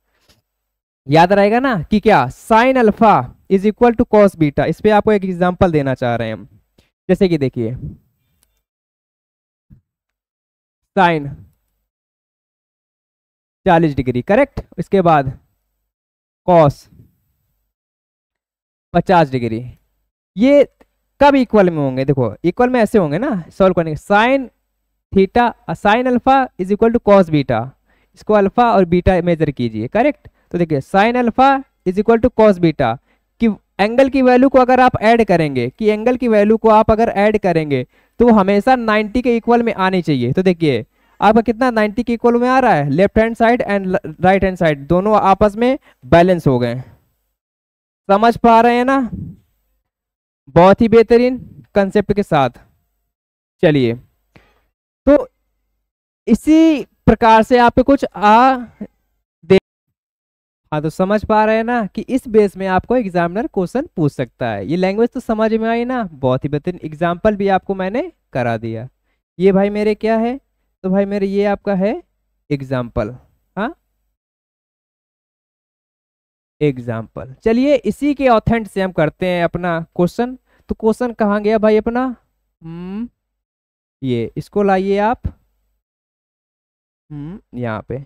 याद रहेगा ना कि क्या sine alpha is equal to cos beta इस पर आपको एक एग्जाम्पल देना चाह रहे हैं हम जैसे कि देखिए साइन चालीस डिग्री करेक्ट इसके बाद कॉस पचास डिग्री ये कब इक्वल में होंगे देखो इक्वल में ऐसे होंगे ना सॉल्व करने के sine theta sine alpha is equal to cos beta इसको अल्फा और बीटा मेजर कीजिए करेक्ट तो देखिए sine alpha is equal to cos beta कि एंगल की वैल्यू को अगर आप ऐड करेंगे कि एंगल की वैल्यू को आप अगर ऐड करेंगे तो हमेशा 90 के इक्वल में आनी चाहिए तो देखिए आपका कितना 90 के इक्वल में आ रहा है left hand side and right hand side दोनों आपस में बैलेंस हो गए समझ पा रहे हैं ना बहुत ही बेहतरीन कंसेप्ट के साथ चलिए तो इसी प्रकार से आप कुछ आ दे हाँ तो समझ पा रहे हैं ना कि इस बेस में आपको एग्जामिनर क्वेश्चन पूछ सकता है ये लैंग्वेज तो समझ में आई ना बहुत ही बेहतरीन एग्जाम्पल भी आपको मैंने करा दिया ये भाई मेरे क्या है तो भाई मेरे ये आपका है एग्जाम्पल एग्जाम्पल चलिए इसी के ऑथेंट से हम करते हैं अपना क्वेश्चन तो क्वेश्चन कहाँ गया भाई अपना हम्म ये इसको लाइए आप हम्म यहाँ पे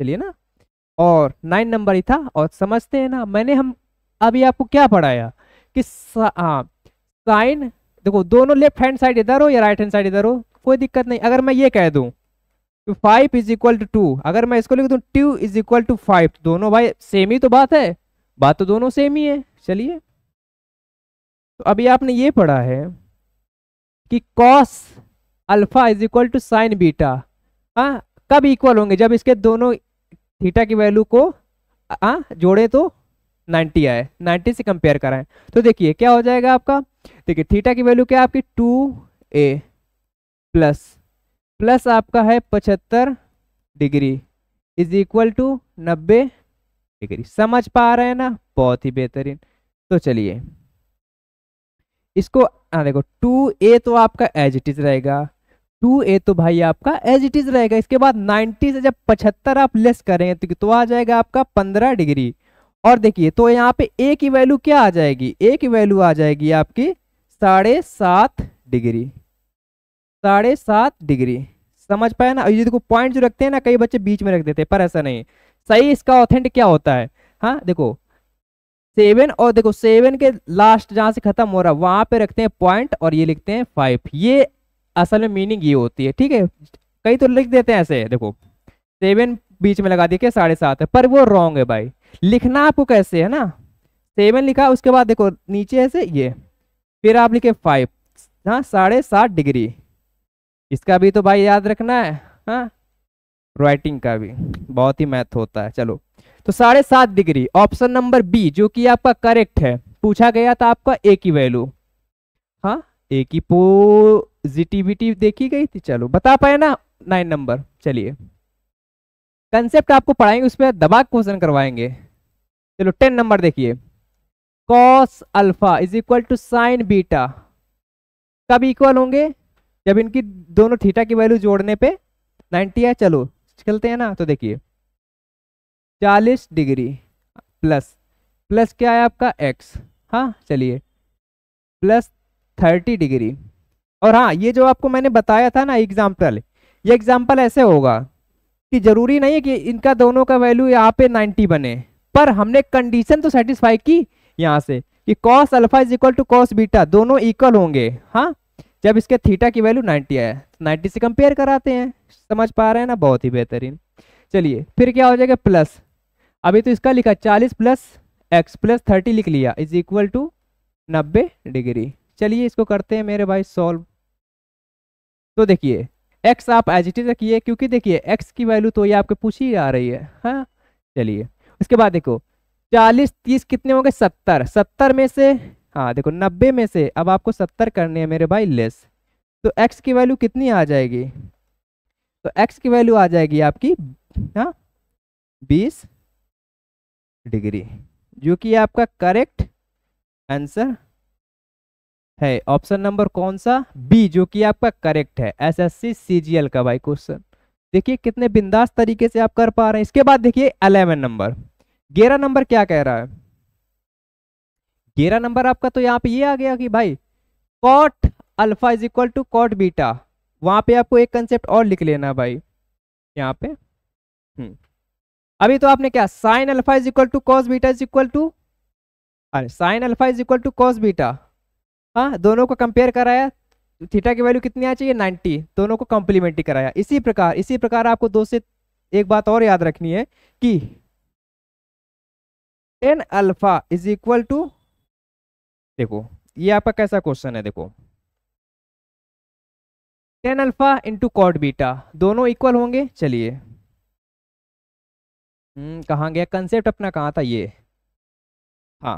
चलिए ना और नाइन नंबर ही था और समझते हैं ना मैंने हम अभी आपको क्या पढ़ाया कि हाँ साइन देखो दोनों लेफ्ट हैंड साइड इधर हो या राइट हैंड साइड इधर हो कोई दिक्कत नहीं अगर मैं ये कह दूं तो five is equal to two अगर मैं इसको लिख दू two is equal to five दोनों भाई सेम ही तो बात है बात तो दोनों सेम ही है चलिए तो अभी आपने ये पढ़ा है कि cos alpha is equal to sign beta हाँ कब इक्वल होंगे जब इसके दोनों थीटा की वैल्यू को आ, जोड़े तो 90 आए 90 से कंपेयर कराएं तो देखिए क्या हो जाएगा आपका देखिए थीटा की वैल्यू क्या है आपकी 2a ए प्लस प्लस आपका है पचहत्तर डिग्री इज इक्वल टू नब्बे डिग्री समझ पा रहे हैं ना बहुत ही बेहतरीन तो चलिए इसको आ, हाँ, देखो टू ए तो आपका एज इट इज रहेगा टू ए तो भाई आपका एज इट इज रहेगा इसके बाद नाइन्टी से जब पचहत्तर आप लेस करेंगे तो, तो आ जाएगा आपका पंद्रह डिग्री और देखिए तो यहाँ पे ए की वैल्यू क्या आ जाएगी ए की वैल्यू आ जाएगी आपकी साढ़े सात डिग्री साढ़े सात डिग्री समझ पाए ना ये देखो पॉइंट जो रखते हैं ना कई बच्चे बीच में रख देते हैं पर ऐसा नहीं सही इसका ऑथेंटिक क्या होता है हाँ देखो सेवन और देखो सेवन के लास्ट जहाँ से खत्म हो रहा है वहां पे रखते हैं पॉइंट और ये लिखते हैं फाइव ये असल में मीनिंग ये होती है ठीक है कई तो लिख देते हैं ऐसे देखो सेवन बीच में लगा दिए के साढ़े सात है पर वो रॉन्ग है भाई लिखना आपको कैसे है ना सेवन लिखा उसके बाद देखो नीचे ऐसे ये फिर आप लिखे फाइव हाँ साढ़े सात डिग्री इसका भी तो भाई याद रखना है हाँ राइटिंग का भी बहुत ही मैथ होता है चलो तो साढ़े सात डिग्री ऑप्शन नंबर बी जो कि आपका करेक्ट है पूछा गया था आपका ए की वैल्यू हाँ ए की पोजिटिविटी देखी गई थी चलो बता पाए ना नाइन नंबर चलिए कंसेप्ट आपको पढ़ाएंगे उसमें दबा क्वेश्चन करवाएंगे चलो टेन नंबर देखिए cos alpha is equal to sign beta कब इक्वल होंगे जब इनकी दोनों थीटा की वैल्यू जोड़ने पे 90 है चलो चलते हैं ना तो देखिए 40 डिग्री प्लस प्लस क्या है आपका x हाँ चलिए प्लस 30 डिग्री और हाँ ये जो आपको मैंने बताया था ना एग्जाम्पल ये एग्जाम्पल ऐसे होगा कि जरूरी नहीं है कि इनका दोनों का वैल्यू यहाँ पे 90 बने पर हमने कंडीशन तो सेटिस्फाई की यहाँ से कि cos alpha is equal to cos beta दोनों इक्वल होंगे हाँ जब इसके थीटा की वैल्यू 90 आया तो 90 से कंपेयर कराते हैं समझ पा रहे हैं ना बहुत ही बेहतरीन चलिए फिर क्या हो जाएगा प्लस अभी तो इसका लिखा 40 प्लस एक्स प्लस थर्टी लिख लिया इज इक्वल टू नब्बे डिग्री चलिए इसको करते हैं मेरे भाई सॉल्व तो देखिए एक्स आप एज इट इज रखिए क्योंकि देखिए एक्स की वैल्यू तो ये आपके पूछी आ रही है हाँ चलिए उसके बाद देखो चालीस तीस कितने होंगे सत्तर सत्तर में से हाँ देखो नब्बे में से अब आपको सत्तर करने हैं मेरे भाई लेस तो एक्स की वैल्यू कितनी आ जाएगी तो एक्स की वैल्यू आ जाएगी आपकी हाँ बीस डिग्री जो कि आपका करेक्ट आंसर है ऑप्शन नंबर कौन सा बी जो कि आपका करेक्ट है एसएससी सीजीएल का भाई क्वेश्चन देखिए कितने बिंदास तरीके से आप कर पा रहे हैं इसके बाद देखिए अलेवन नंबर ग्यारह नंबर क्या कह रहा है तेरह नंबर आपका तो यहाँ पे ये आ गया कि भाई cot alpha is equal to cot beta वहां पे आपको एक कंसेप्ट और लिख लेना भाई यहाँ पे हम्म। अभी तो आपने क्या sine alpha is equal to cos beta is equal to अरे sine alpha is equal to cos beta हाँ दोनों को कंपेयर कराया थीटा की वैल्यू कितनी आ चाहिए नाइन्टी दोनों को कॉम्प्लीमेंट्री कराया इसी प्रकार इसी प्रकार आपको दो से एक बात और याद रखनी है कि tan alpha is equal to देखो ये आपका कैसा क्वेश्चन है देखो tan alpha into cot beta दोनों इक्वल होंगे चलिए हम्म, कहाँ गया कंसेप्ट अपना कहाँ था ये हाँ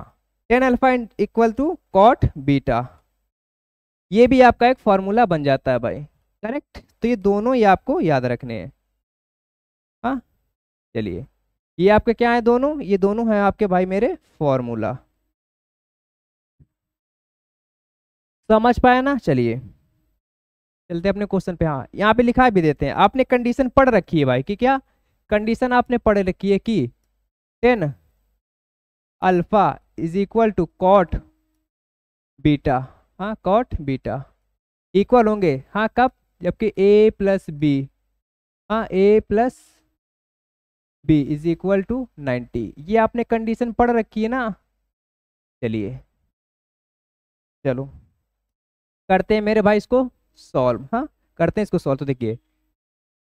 tan alpha equal to cot beta ये भी आपका एक फॉर्मूला बन जाता है भाई करेक्ट तो ये दोनों ही आपको याद रखने हैं हाँ चलिए ये आपके क्या है दोनों ये दोनों हैं आपके भाई मेरे फॉर्मूला तो समझ पाया ना चलिए चलते अपने क्वेश्चन पे हाँ यहाँ पे लिखा भी देते हैं आपने कंडीशन पढ़ रखी है भाई कि क्या कंडीशन आपने पढ़ रखी है कि tan alpha is equal to cot beta हाँ कॉट बीटा इक्वल होंगे हाँ कब जबकि ए प्लस बी हाँ A plus B is equal to ninety ये आपने कंडीशन पढ़ रखी है ना चलिए चलो करते हैं मेरे भाई इसको सॉल्व हाँ करते हैं इसको सॉल्व तो देखिए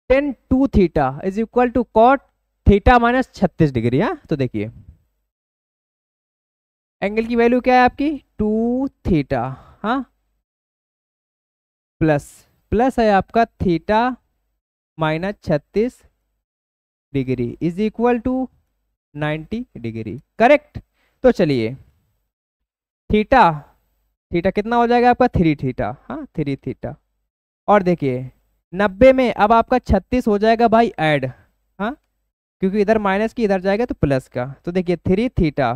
tan two theta is equal to cot theta minus छत्तीस डिग्री हाँ तो देखिए एंगल की वैल्यू क्या है आपकी टू थीटा हाँ प्लस प्लस है आपका थीटा माइनस छत्तीस degree is equal to ninety degree correct तो चलिए थीटा थीटा कितना हो जाएगा आपका थ्री थीटा हाँ थ्री थीटा और देखिए नब्बे में अब आपका छत्तीस हो जाएगा भाई ऐड हाँ क्योंकि इधर माइनस की इधर जाएगा तो प्लस का तो देखिए थ्री थीटा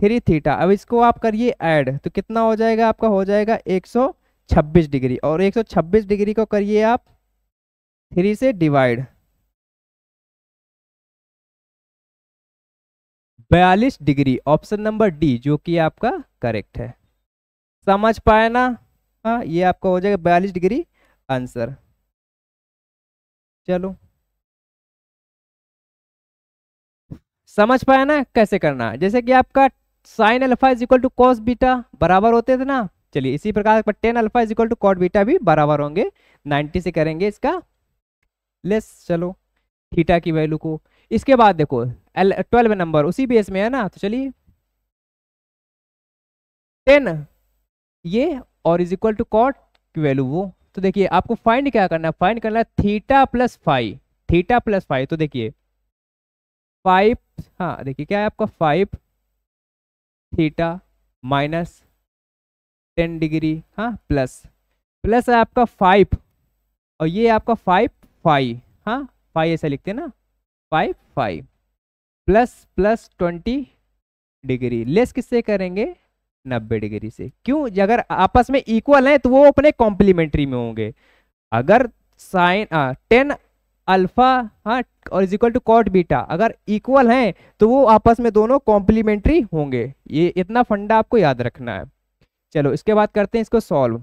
थ्री थीटा अब इसको आप करिए ऐड तो कितना हो जाएगा आपका हो जाएगा एक सौ छब्बीस डिग्री और एक सौ छब्बीस डिग्री को करिए आप थ्री से डिवाइड बयालीस डिग्री ऑप्शन नंबर डी जो कि आपका करेक्ट है समझ पाए ना हाँ ये आपका हो जाएगा बयालीस डिग्री आंसर चलो समझ पाया ना कैसे करना जैसे कि आपका sign alpha is equal to cos beta बराबर होते थे ना चलिए इसी प्रकार tan alpha is equal to cot beta भी बराबर होंगे 90 से करेंगे इसका लेस चलो थीटा की वैल्यू को इसके बाद देखो ट्वेल्व नंबर उसी बेस में है ना तो चलिए टेन ये और इज इक्वल टू कॉट की वैल्यू वो तो देखिए आपको फाइंड क्या करना है फाइंड करना है theta plus five theta plus five तो देखिए फाइव हाँ देखिए क्या है आपका five theta minus ten degree हाँ प्लस प्लस है आपका फाइव और ये आपका फाइव फाइव हाँ फाइव ऐसा लिखते हैं ना five five plus plus twenty degree less किससे करेंगे नब्बे डिग्री से क्यों अगर आपस में इक्वल है तो वो अपने कॉम्प्लीमेंट्री में होंगे अगर साइन टेन अल्फा हाँ और इक्वल टू कॉट बीटा अगर इक्वल हैं तो वो आपस में दोनों कॉम्प्लीमेंट्री होंगे ये इतना फंडा आपको याद रखना है चलो इसके बाद करते हैं इसको सॉल्व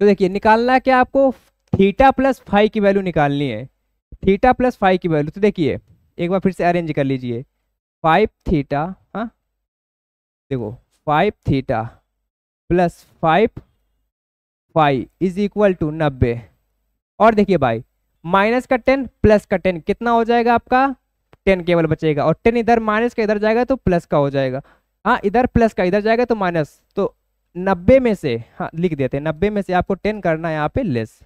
तो देखिए निकालना क्या आपको थीटा प्लस फाइव की वैल्यू निकालनी है थीटा प्लस फाइव की वैल्यू तो देखिए एक बार फिर से अरेंज कर लीजिए फाइव थीटा हाँ देखो five theta plus five five is equal to नब्बे और देखिए भाई माइनस का टेन प्लस का टेन कितना हो जाएगा आपका टेन केवल बचेगा और टेन इधर माइनस का इधर जाएगा तो प्लस का हो जाएगा हाँ इधर प्लस का इधर जाएगा तो माइनस तो नब्बे में से हाँ लिख देते हैं नब्बे में से आपको टेन करना है यहाँ पे लेस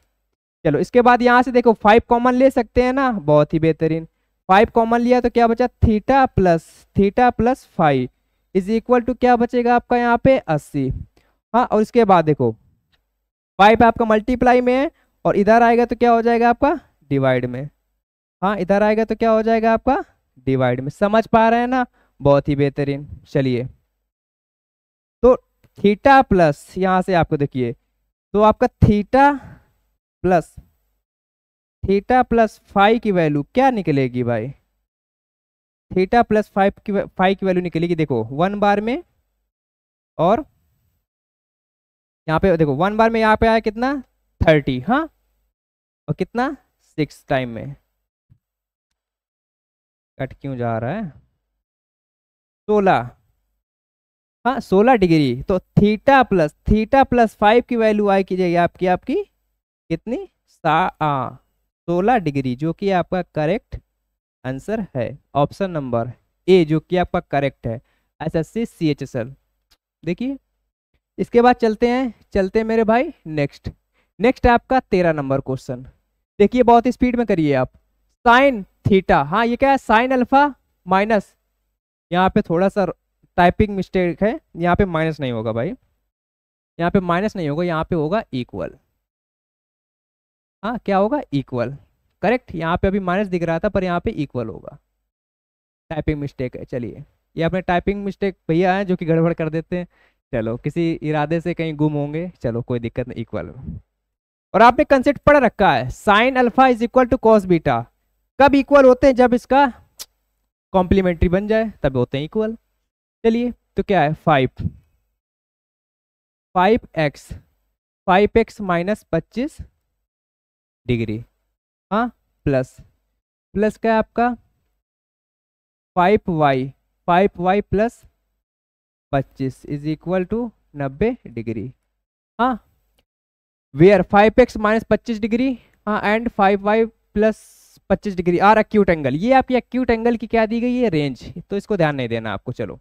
चलो इसके बाद यहाँ से देखो फाइव कॉमन ले सकते हैं ना बहुत ही बेहतरीन फाइव कॉमन लिया तो क्या बचा theta plus theta plus five is equal to क्या बचेगा आपका यहाँ पे अस्सी हाँ और इसके बाद देखो फाइव आपका मल्टीप्लाई में है और इधर आएगा तो क्या हो जाएगा आपका डिवाइड में हाँ इधर आएगा तो क्या हो जाएगा आपका डिवाइड में समझ पा रहे हैं ना बहुत ही बेहतरीन चलिए तो थीटा प्लस यहाँ से आपको देखिए तो आपका theta plus theta plus five की वैल्यू क्या निकलेगी भाई थीटा प्लस फाइव की फाइव की वैल्यू निकलेगी देखो वन बार में और यहाँ पे देखो वन बार में यहाँ पे आया कितना थर्टी हाँ और कितना सिक्स टाइम में कट क्यों जा रहा है सोलह हाँ सोलह डिग्री तो theta plus theta plus five की वैल्यू आई की जाएगी आपकी आपकी कितनी सा सोलह डिग्री जो कि आपका करेक्ट आंसर है ऑप्शन नंबर ए जो कि आपका करेक्ट है S S C C H S L देखिए इसके बाद चलते हैं चलते हैं मेरे भाई नेक्स्ट नेक्स्ट आपका तेरह नंबर क्वेश्चन देखिए बहुत स्पीड में करिए आप साइन थीटा हाँ ये क्या है साइन अल्फा माइनस यहाँ पे थोड़ा सा टाइपिंग मिस्टेक है यहाँ पे माइनस नहीं होगा भाई यहाँ पे माइनस नहीं होगा यहाँ पे होगा इक्वल हाँ क्या होगा इक्वल करेक्ट यहाँ पे अभी माइनस दिख रहा था पर यहाँ पे इक्वल होगा टाइपिंग मिस्टेक है चलिए ये अपने टाइपिंग मिस्टेक भैया हैं जो कि गड़बड़ कर देते हैं चलो किसी इरादे से कहीं गुम होंगे चलो कोई दिक्कत नहीं इक्वल और आपने कंसेप्ट पढ़ रखा है sign alpha is equal to cos beta कब इक्वल होते हैं जब इसका कॉम्प्लीमेंट्री बन जाए तब होते हैं इक्वल चलिए तो क्या है five five x five x minus पच्चीस डिग्री हाँ प्लस प्लस क्या है आपका five y five y plus पच्चीस इज इक्वल टू नब्बे डिग्री हाँ वेयर फाइव एक्स माइनस पच्चीस डिग्री हाँ एंड फाइव वाई प्लस पच्चीस डिग्री आर अक्यूट एंगल ये आपकी अक्यूट एंगल की क्या दी गई है रेंज तो इसको ध्यान नहीं देना आपको चलो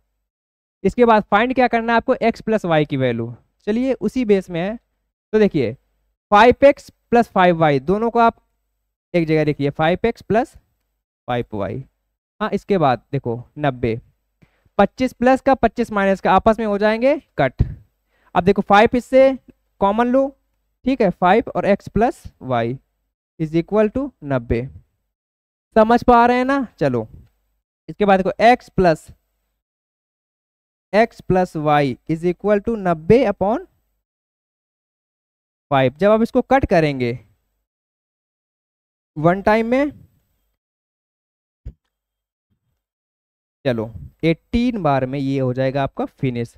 इसके बाद फाइंड क्या करना है आपको एक्स प्लस वाई की वैल्यू चलिए उसी बेस में है तो देखिए five x plus five y दोनों को आप एक जगह देखिए five x plus five y हाँ इसके बाद देखो नब्बे पच्चीस प्लस का पच्चीस माइनस का आपस में हो जाएंगे कट अब देखो फाइव इससे कॉमन लो ठीक है फाइव और x plus y is equal to नब्बे समझ पा रहे हैं ना चलो इसके बाद देखो x plus x plus y is equal to नब्बे अपॉन फाइव जब आप इसको कट करेंगे वन टाइम में चलो एटीन बार में ये हो जाएगा आपका फिनिश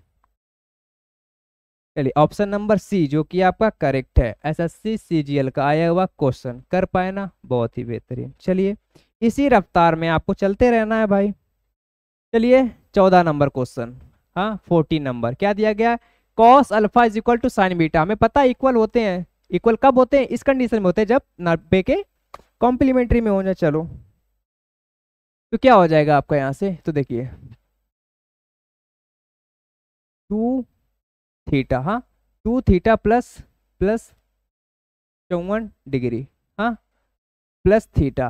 चलिए ऑप्शन नंबर सी जो कि आपका करेक्ट है एसएससी सीजीएल का आया हुआ क्वेश्चन कर पाए ना बहुत ही बेहतरीन चलिए इसी रफ्तार में आपको चलते रहना है भाई चलिए चौदह नंबर क्वेश्चन हाँ फोर्टीन नंबर क्या दिया गया cos alpha is equal to sign beta हमें पता इक्वल होते हैं इक्वल कब होते हैं इस कंडीशन में होते हैं जब नब्बे के कॉम्प्लीमेंट्री में हो जाए चलो तो क्या हो जाएगा आपका यहाँ से तो देखिए टू थीटा हाँ टू थीटा प्लस प्लस चौवन डिग्री हाँ plus theta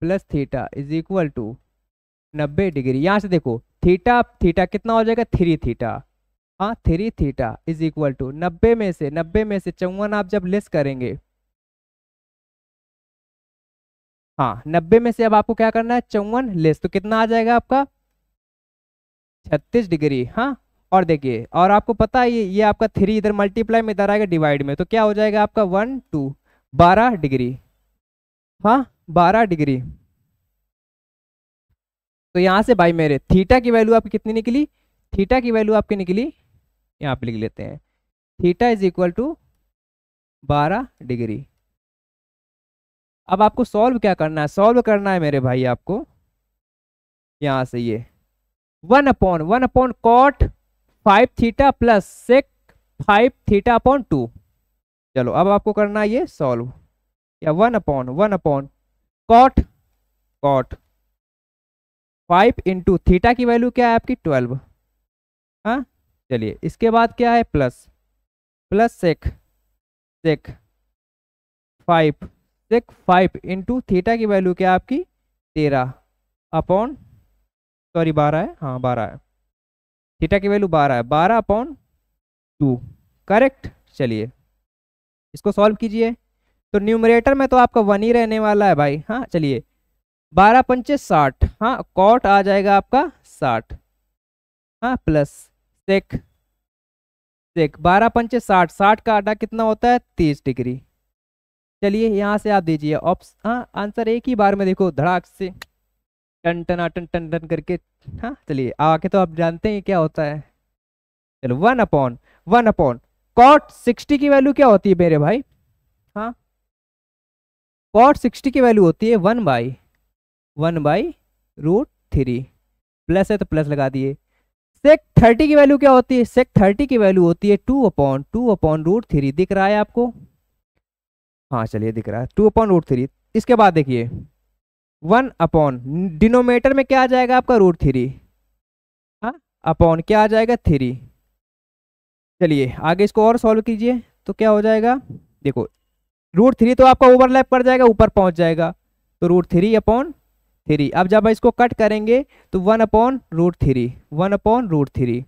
plus theta is equal to नब्बे डिग्री यहाँ से देखो थीटा थीटा कितना हो जाएगा थ्री थीटा हाँ three theta is equal to नब्बे में से नब्बे में से चौवन आप जब लेस करेंगे हाँ नब्बे में से अब आपको क्या करना है चौवन लेस तो कितना आ जाएगा आपका छत्तीस डिग्री हाँ और देखिए और आपको पता है ये ये आपका थ्री इधर मल्टीप्लाई में इधर आएगा डिवाइड में तो क्या हो जाएगा आपका वन टू बारह डिग्री हाँ बारह डिग्री तो यहाँ से भाई मेरे थीटा की वैल्यू आपकी कितनी निकली थीटा की वैल्यू आपकी निकली यहाँ पे लिख लेते हैं थीटा इज इक्वल टू बारह डिग्री अब आपको सॉल्व क्या करना है सॉल्व करना है मेरे भाई आपको यहां से ये one upon one upon cot five theta plus sec five theta upon two चलो अब आपको करना है ये सॉल्व या one upon one upon cot cot five into theta की वैल्यू क्या है आपकी ट्वेल्व हाँ चलिए इसके बाद क्या है plus plus sec sec five sec five into theta की वैल्यू क्या आपकी तेरह अपॉन सॉरी बारह है हाँ बारह है थीटा की वैल्यू बारह है बारह अपॉन टू करेक्ट चलिए इसको सॉल्व कीजिए तो न्यूमरेटर में तो आपका वन ही रहने वाला है भाई हाँ चलिए बारह पंचे साठ हाँ कॉट आ जाएगा आपका साठ हाँ प्लस सेक सेक बारह पंचे साठ साठ का आटा कितना होता है तीस डिग्री चलिए यहाँ से आप दीजिए ऑप्शन हाँ आंसर एक ही बार में देखो धड़ाक से टन टन टन टन टन करके हाँ चलिए आके तो आप जानते हैं क्या होता है चलो one upon one upon cot sixty की वैल्यू क्या होती है मेरे भाई हाँ कॉट सिक्सटी की वैल्यू होती है one by one by root three plus है तो प्लस लगा दिए सेक थर्टी की वैल्यू क्या होती है सेक थर्टी की वैल्यू होती है two upon two upon root three दिख रहा है आपको हाँ चलिए दिख रहा है टू अपॉन रूट थ्री इसके बाद देखिए वन अपॉन डिनोमेटर में क्या आ जाएगा आपका रूट थ्री हाँ अपॉन क्या आ जाएगा थ्री चलिए आगे इसको और सॉल्व कीजिए तो क्या हो जाएगा देखो रूट थ्री तो आपका ओवरलैप कर जाएगा ऊपर पहुंच जाएगा तो रूट थ्री अपॉन थ्री अब जब इसको कट करेंगे तो one upon root three one upon root three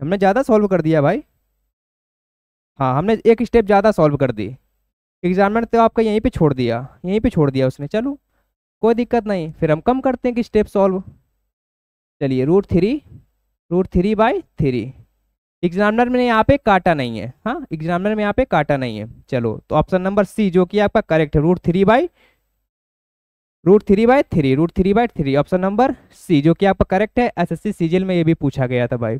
हमने ज़्यादा सॉल्व कर दिया भाई हाँ हमने एक स्टेप ज़्यादा सॉल्व कर दी एग्जामिनर तो आपका यहीं पे छोड़ दिया यहीं पे छोड़ दिया उसने चलो कोई दिक्कत नहीं फिर हम कम करते हैं कि स्टेप सॉल्व चलिए root three root three by three examiner में यहाँ पे काटा नहीं है हाँ एग्जामिनर में यहाँ पे काटा नहीं है चलो तो ऑप्शन नंबर सी जो कि आपका करेक्ट है root three by root three by three root three by three option number C जो कि आपका करेक्ट है एसएससी सीजीएल में ये भी पूछा गया था भाई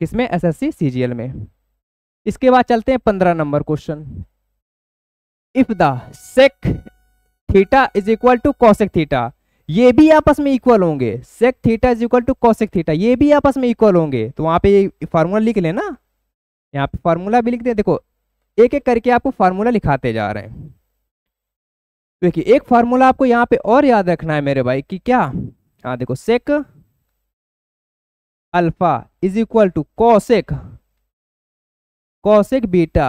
किसमें एसएससी सीजीएल में इसके बाद चलते हैं पंद्रह number question if the sec theta is equal to cosec theta ये भी आपस में इक्वल होंगे sec theta is equal to cosec theta ये भी आपस में इक्वल होंगे तो वहां पे फार्मूला लिख लेना यहाँ पे फार्मूला भी लिख दे देखो एक एक करके आपको फार्मूला लिखाते जा रहे हैं देखिए एक फार्मूला आपको यहाँ पे और याद रखना है मेरे भाई कि क्या हाँ देखो sec alpha is equal to cosec cosec beta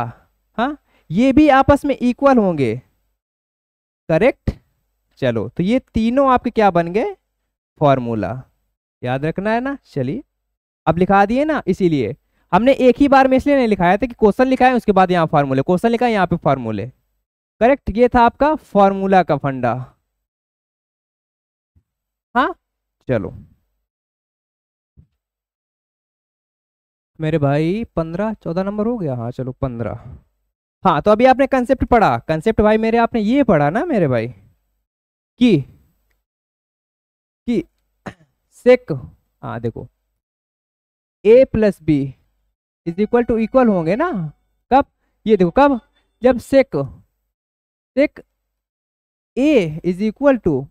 हाँ ये भी आपस में इक्वल होंगे करेक्ट चलो तो ये तीनों आपके क्या बन गए फॉर्मूला याद रखना है ना चलिए अब लिखा दिए ना इसीलिए हमने एक ही बार में इसलिए नहीं लिखाया था कि क्वेश्चन लिखा है उसके बाद यहाँ फार्मूले क्वेश्चन लिखा है यहाँ पे फार्मूले करेक्ट ये था आपका फॉर्मूला का फंडा हाँ चलो मेरे भाई पंद्रह चौदह नंबर हो गया हाँ चलो पंद्रह हाँ तो अभी आपने कंसेप्ट पढ़ा कंसेप्ट भाई मेरे आपने ये पढ़ा ना मेरे भाई कि कि सेक हाँ देखो A plus B is equal to equal होंगे ना कब ये देखो कब जब sec sec A is equal to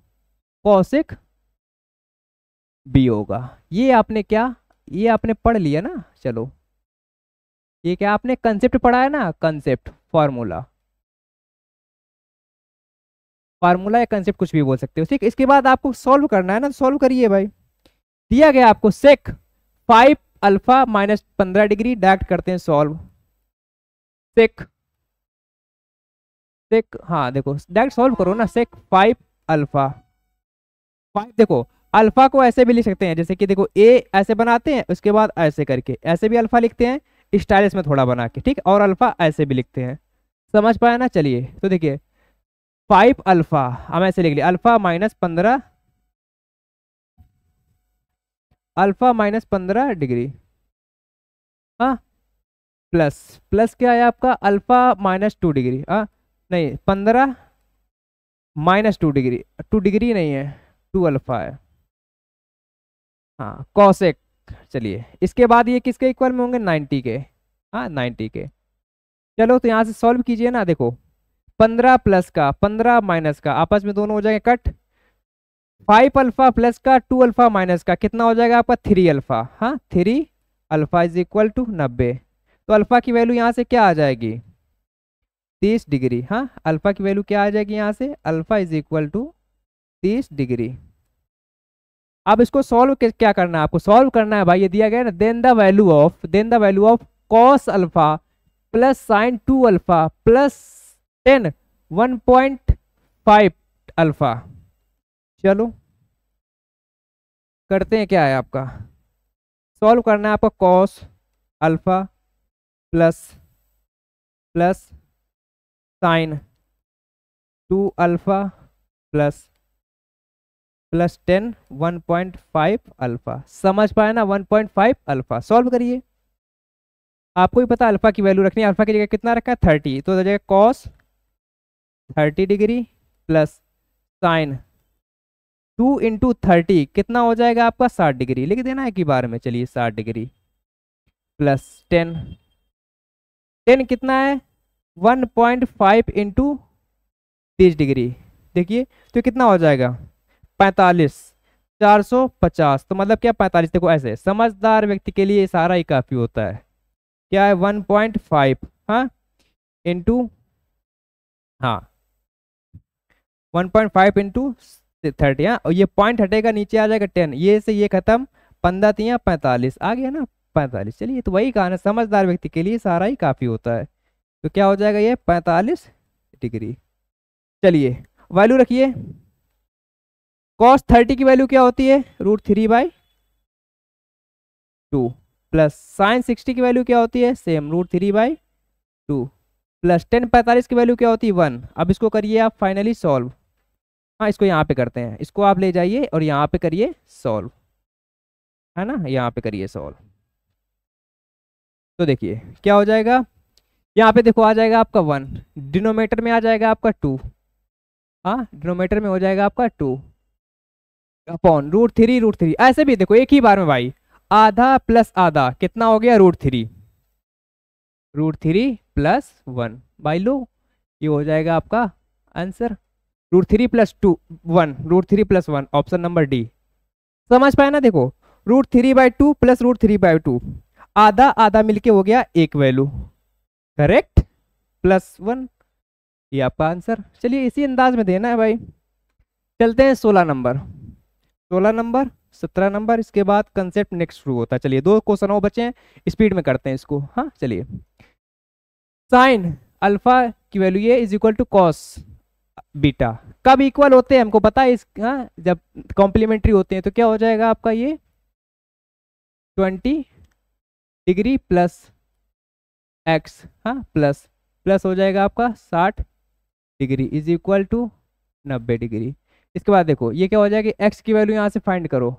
cosec B होगा ये आपने क्या ये आपने पढ़ लिया ना चलो ये क्या आपने कंसेप्ट पढ़ा है ना कंसेप्ट फार्मूला फार्मूला या कंसेप्ट कुछ भी बोल सकते हो ठीक इसके बाद आपको सॉल्व करना है ना सॉल्व करिए भाई दिया गया आपको सेक फाइव अल्फा माइनस पंद्रह डिग्री डायरेक्ट करते हैं सॉल्व सेक सेक हाँ देखो डायरेक्ट सॉल्व करो ना सेक फाइव अल्फा फाइव देखो अल्फा को ऐसे भी लिख सकते हैं जैसे कि देखो ए ऐसे बनाते हैं उसके बाद ऐसे करके ऐसे भी अल्फा लिखते हैं स्टाइलिस में थोड़ा बना के ठीक और अल्फा ऐसे भी लिखते हैं समझ पाया ना चलिए तो देखिए फाइव अल्फा हम ऐसे लिख लिया अल्फा माइनस पंद्रह अल्फा माइनस पंद्रह डिग्री हाँ प्लस प्लस क्या है आपका अल्फा माइनस टू डिग्री हाँ नहीं पंद्रह minus two degree two degree नहीं है टू अल्फा है हाँ कॉसेक चलिए इसके बाद ये किसके इक्वल में होंगे 90 के हाँ 90 के चलो तो यहाँ से सॉल्व कीजिए ना देखो 15 प्लस का 15 माइनस का आपस में दोनों हो जाएंगे कट 5 अल्फा प्लस का 2 अल्फा माइनस का कितना हो जाएगा आपका 3 अल्फा हाँ three alpha is equal to नब्बे तो अल्फा की वैल्यू यहाँ से क्या आ जाएगी तीस डिग्री हाँ अल्फा की वैल्यू क्या आ जाएगी यहाँ से अल्फा इज इक्वल टू तीस डिग्री अब इसको सॉल्व क्या करना है आपको सॉल्व करना है भाई ये दिया गया ना then the value of then the value of cos alpha plus sin two alpha plus tan one point five alpha चलो करते हैं क्या है आपका सॉल्व करना है आपका cos alpha plus plus sin two alpha plus plus tan one point five alpha समझ पाए ना one point five alpha solve करिए आपको भी पता अल्फा की वैल्यू रखनी है अल्फा की जगह कितना रखा है थर्टी तो जगह cos thirty degree plus sin two into thirty कितना हो जाएगा आपका साठ डिग्री लिख देना है कि बार में चलिए साठ डिग्री प्लस टेन टेन कितना है वन पॉइंट फाइव इंटू तीस डिग्री देखिए तो कितना हो जाएगा पैंतालीस चार सौ पचास तो मतलब क्या पैंतालीस देखो ऐसे समझदार व्यक्ति के लिए सारा ही काफ़ी होता है क्या है वन पॉइंट फाइव हाँ इंटू हाँ one point five into thirty हाँ और ये पॉइंट हटेगा नीचे आ जाएगा टेन ये से ये खत्म पंद्रह तीन पैंतालीस आ गया ना पैंतालीस चलिए तो वही कहा ना समझदार व्यक्ति के लिए सारा ही काफ़ी होता है तो क्या हो जाएगा ये पैंतालीस डिग्री चलिए वैल्यू रखिए कॉस थर्टी की वैल्यू क्या होती है root three by two plus sin sixty की वैल्यू क्या होती है same root three by two plus tan पैंतालीस की वैल्यू क्या होती है वन अब इसको करिए आप फाइनली सॉल्व हाँ इसको यहाँ पे करते हैं इसको आप ले जाइए और यहाँ पे करिए सॉल्व है ना यहाँ पे करिए सॉल्व तो देखिए क्या हो जाएगा यहाँ पे देखो आ जाएगा आपका वन डिनोमीटर में आ जाएगा आपका टू हाँ डिनोमीटर में हो जाएगा आपका two upon root three root three ऐसे भी देखो एक ही बार में भाई आधा प्लस आधा कितना हो गया root three root three plus one भाई लो ये हो जाएगा आपका answer root three plus two one root three plus one option number D समझ पाए ना देखो root three by two plus root three by two आधा आधा मिलके हो गया एक वैल्यू करेक्ट प्लस वन ये आपका आंसर चलिए इसी अंदाज में देना है भाई चलते हैं सोलह नंबर सोलह नंबर सत्रह नंबर इसके बाद कंसेप्ट नेक्स्ट शुरू होता है चलिए दो क्वेश्चन और बचे हैं स्पीड में करते हैं इसको हाँ चलिए साइन अल्फा की वैल्यू ये is equal to cos beta कब इक्वल होते हैं हमको पता है इस हाँ जब कॉम्प्लीमेंट्री होते हैं तो क्या हो जाएगा आपका ये ट्वेंटी डिग्री प्लस एक्स हाँ प्लस प्लस हो जाएगा आपका साठ डिग्री इज इक्वल टू नब्बे डिग्री इसके बाद देखो ये क्या हो जाएगी एक्स की वैल्यू यहाँ से फाइंड करो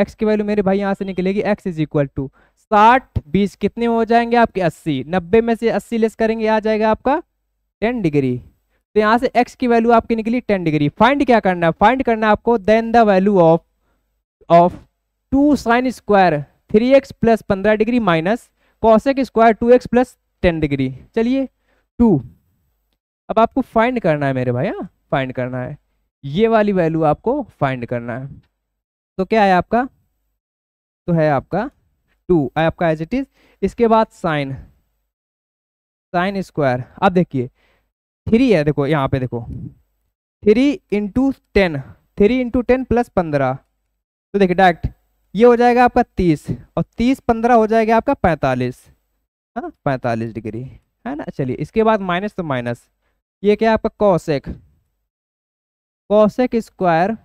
एक्स की वैल्यू मेरे भाई यहाँ से निकलेगी एक्स इज इक्वल टू साठ बीस कितने हो जाएंगे आपके अस्सी नब्बे में से अस्सी लेस करेंगे आ जाएगा आपका टेन डिग्री तो यहाँ से एक्स की वैल्यू आपकी निकली टेन डिग्री फाइंड क्या करना है फाइंड करना है आपको then the value of of two sin square three x plus पंद्रह degree minus cosec square two x plus ten degree चलिए टू अब आपको फाइंड करना है मेरे भाई हाँ फाइंड करना है ये वाली वैल्यू आपको फाइंड करना है तो क्या है आपका तो है आपका टू आपका एज इट इज इसके बाद साइन साइन स्क्वायर अब देखिए थ्री है देखो यहाँ पे देखो three into ten three into ten plus पंद्रह तो देखिए डायरेक्ट ये हो जाएगा आपका तीस और तीस पंद्रह हो जाएगा आपका पैंतालीस हाँ पैंतालीस डिग्री है ना चलिए इसके बाद माइनस तो माइनस ये क्या आपका कॉस एक कॉशेक स्क्वायर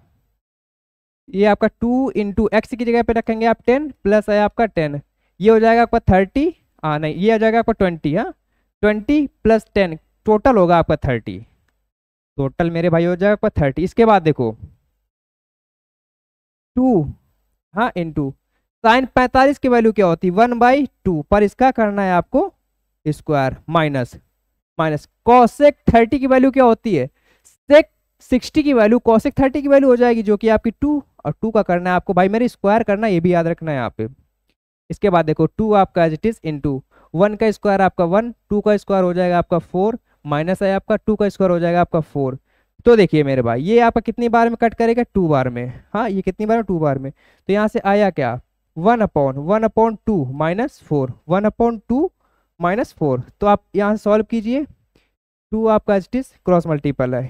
ये आपका टू इंटू एक्स की जगह पे रखेंगे आप टेन प्लस है आपका टेन ये हो जाएगा आपका थर्टी हाँ नहीं ये हो जाएगा आपका ट्वेंटी हाँ ट्वेंटी प्लस टेन टोटल होगा आपका थर्टी टोटल मेरे भाई हो जाएगा आपका थर्टी इसके बाद देखो टू हाँ इंटू साइन पैंतालीस की वैल्यू क्या होती है वन बाई टू पर इसका करना है आपको square minus minus cosec thirty की वैल्यू क्या होती है सेक सिक्सटी की वैल्यू कॉशिक थर्टी की वैल्यू हो जाएगी जो कि आपकी टू और टू का करना है आपको भाई मेरे स्क्वायर करना ये भी याद रखना है यहाँ पे इसके बाद देखो टू आपका as it is into one का स्क्वायर आपका वन टू का स्क्वायर हो जाएगा आपका फोर माइनस है आपका टू का स्क्वायर हो जाएगा आपका फोर तो देखिए मेरे भाई ये आपका कितनी बार में कट करेगा टू बार में हाँ ये कितनी बार में टू बार में तो यहाँ से आया क्या one upon one upon two minus four one upon two minus four तो आप यहाँ सॉल्व कीजिए टू आपका as it is cross multiple है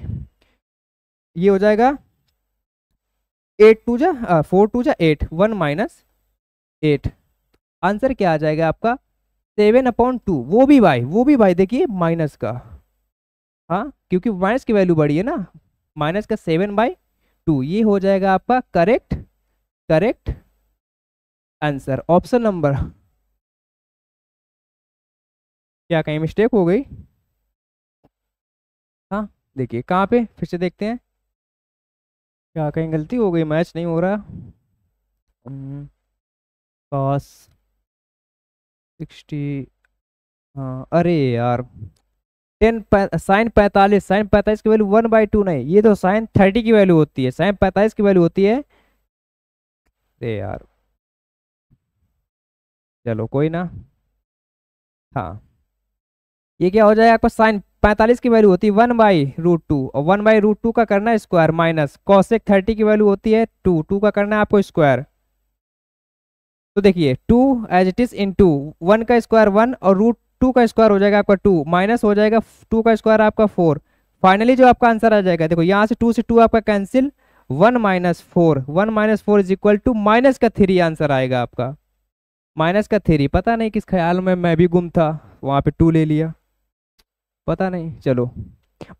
ये हो जाएगा एट टू जा फोर टू जा eight one minus eight answer क्या आ जाएगा आपका सेवन अपॉन टू वो भी वाई वो भी वाई देखिए माइनस का हाँ क्योंकि माइनस की वैल्यू बढ़ी है ना माइनस का सेवन बाई टू ये हो जाएगा आपका correct correct answer option number क्या कहीं मिस्टेक हो गई हाँ देखिए कहाँ पे फिर से देखते हैं क्या कहीं गलती हो गई मैच नहीं हो रहा पास हम्म। सिक्सटी हाँ अरे यार टेन साइन पैंतालीस साइन पैंतालीस की वैल्यू वन बाई टू नहीं ये तो साइन थर्टी की वैल्यू होती है साइन पैंतालीस की वैल्यू होती है अरे यार चलो कोई ना हाँ ये क्या हो जाएगा आपको साइन 45 की वैल्यू होती है 1 बाई रूट टू और वन बाई रूट टू का करना स्क्वायर माइनस कॉसेक थर्टी की वैल्यू होती है 2 2 का करना है आपको स्क्वायर तो देखिए 2 as it is into one का स्क्वायर 1 और रूट टू का स्क्वायर हो जाएगा आपका 2 माइनस हो जाएगा 2 का स्क्वायर आपका 4 फाइनली जो आपका आंसर आ जाएगा देखो यहाँ से टू से टू आपका cancel one minus four one minus four is equal to minus का थ्री आंसर आएगा आपका माइनस का थ्री पता नहीं किस ख्याल में मैं भी गुम था वहाँ पे टू ले लिया पता नहीं चलो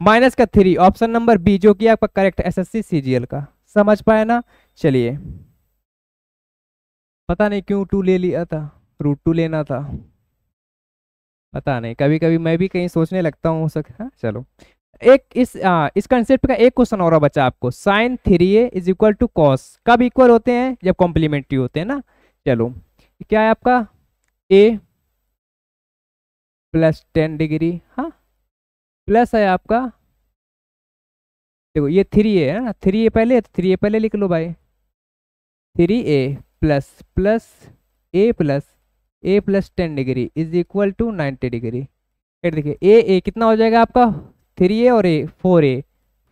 माइनस का थ्री ऑप्शन नंबर बी जो कि आपका करेक्ट एसएससी सीजीएल का समझ पाए ना चलिए पता नहीं क्यों टू ले लिया था रूट टू लेना था पता नहीं कभी कभी मैं भी कहीं सोचने लगता हूँ हो हाँ, सकता चलो एक इस आ, इस कंसेप्ट का एक क्वेश्चन और बचा आपको sine three A is equal to cos कब इक्वल होते हैं जब कॉम्प्लीमेंट्री होते हैं ना चलो क्या है आपका ए प्लस टेन डिग्री हाँ प्लस है आपका देखो ये थ्री ए है ना थ्री ए पहले तो थ्री ए पहले लिख लो भाई three A plus plus A plus A plus ten degree is equal to ninety degree फिर देखिए ए ए कितना हो जाएगा आपका थ्री ए और A four A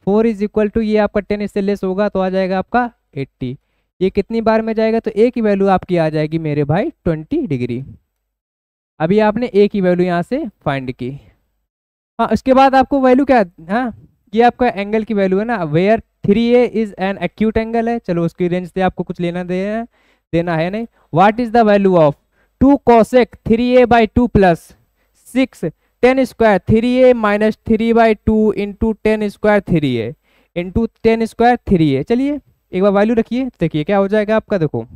four is equal to ये आपका टेन इससे लेस होगा तो आ जाएगा आपका एट्टी ये कितनी बार में जाएगा तो ए की वैल्यू आपकी आ जाएगी मेरे भाई ट्वेंटी डिग्री अभी आपने ए की वैल्यू यहाँ से फाइंड की हाँ उसके बाद आपको वैल्यू क्या है हाँ, ये आपका एंगल की वैल्यू है ना where three A is an acute angle है चलो उसकी रेंज से आपको कुछ लेना दे है, देना है नहीं what is the value of two cosec three A by two plus six tan square three A minus three by two into tan square three A into tan square three A चलिए एक बार value रखिए देखिए क्या हो जाएगा आपका देखो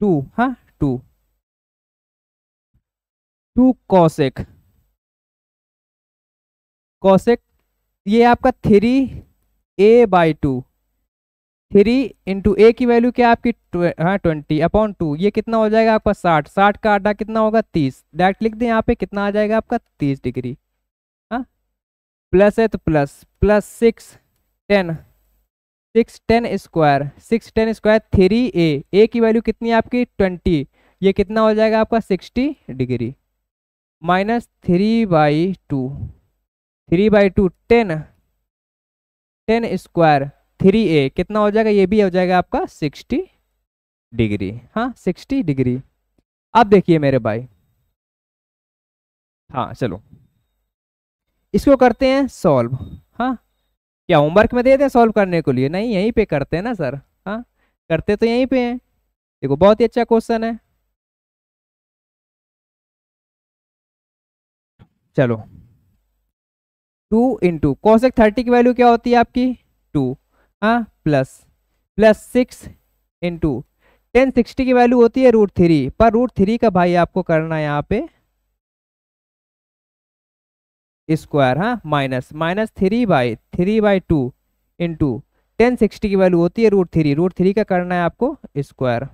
to हाँ टू टू कौशिक कॉसेक ये आपका three A by two three into A की वैल्यू क्या आपकी ट्वे, हाँ ट्वेंटी अपॉन टू ये कितना हो जाएगा आपका साठ साठ का आटा कितना होगा तीस डायरेक्ट लिख दें यहाँ पे कितना आ जाएगा आपका तीस डिग्री हाँ प्लस है तो plus plus six tan six tan square six tan square three A A की वैल्यू कितनी है आपकी ट्वेंटी ये कितना हो जाएगा आपका sixty degree minus three by two three by two tan tan square three A कितना हो जाएगा ये भी हो जाएगा आपका सिक्सटी डिग्री हाँ सिक्सटी डिग्री अब देखिए मेरे भाई हाँ चलो इसको करते हैं सॉल्व हाँ क्या होमवर्क में दे दें सॉल्व करने के लिए नहीं यहीं पे करते हैं ना सर हाँ करते तो यहीं पे हैं देखो बहुत ही अच्छा क्वेश्चन है चलो टू इंटू कौशिक थर्टी की वैल्यू क्या होती है आपकी टू हाँ plus plus six into tan sixty की वैल्यू होती है रूट थ्री पर रूट थ्री का भाई आपको करना है यहाँ पे स्क्वायर हाँ minus minus three by three by two into tan sixty की वैल्यू होती है रूट थ्री रूट थ्री का करना है आपको स्क्वायर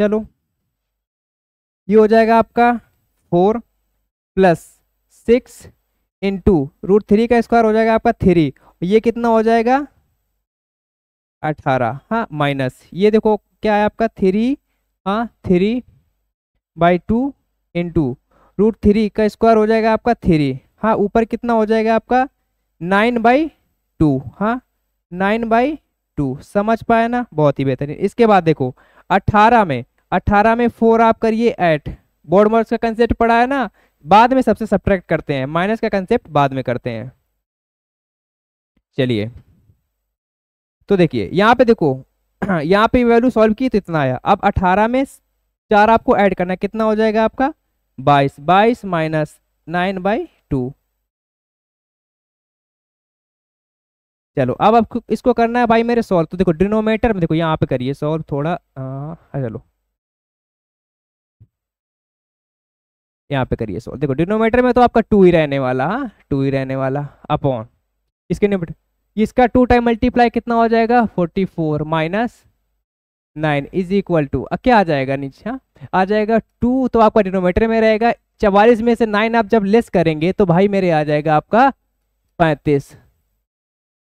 चलो ये हो जाएगा आपका four plus six into root three का स्क्वायर हो जाएगा आपका थ्री ये कितना हो जाएगा अठारह हाँ माइनस ये देखो क्या है आपका थ्री हाँ three by two into root three का स्क्वायर हो जाएगा आपका थ्री हाँ ऊपर कितना हो जाएगा आपका नाइन बाई टू हाँ नाइन बाई टू समझ पाए ना बहुत ही बेहतरीन इसके बाद देखो अट्ठारह में अट्ठारह में फोर आप करिए एट बोर्ड मार्क्स का कंसेप्ट पढ़ा है ना बाद में सबसे सब्ट्रैक्ट करते हैं माइनस का कंसेप्ट बाद में करते हैं चलिए तो देखिए यहाँ पे देखो यहाँ पे वैल्यू सॉल्व की तो इतना आया अब 18 में चार आपको ऐड करना है कितना हो जाएगा आपका बाईस बाईस माइनस नाइन बाई टू चलो अब आपको इसको करना है भाई मेरे सॉल्व तो देखो डिनोमेटर में देखो यहाँ पे करिए सॉल्व थोड़ा आ, अच्छा चलो यहाँ पे करिए सॉल्व देखो डिनोमेटर में तो आपका टू ही रहने वाला हाँ टू ही रहने वाला अपॉन इसके निपट इसका टू टाइम मल्टीप्लाई कितना हो जाएगा forty four minus nine is equal to क्या आ जाएगा नीचे हाँ? आ जाएगा टू तो आपका डिनोमीटर में रहेगा चवालीस में से नाइन आप जब लेस करेंगे तो भाई मेरे आ जाएगा आपका पैंतीस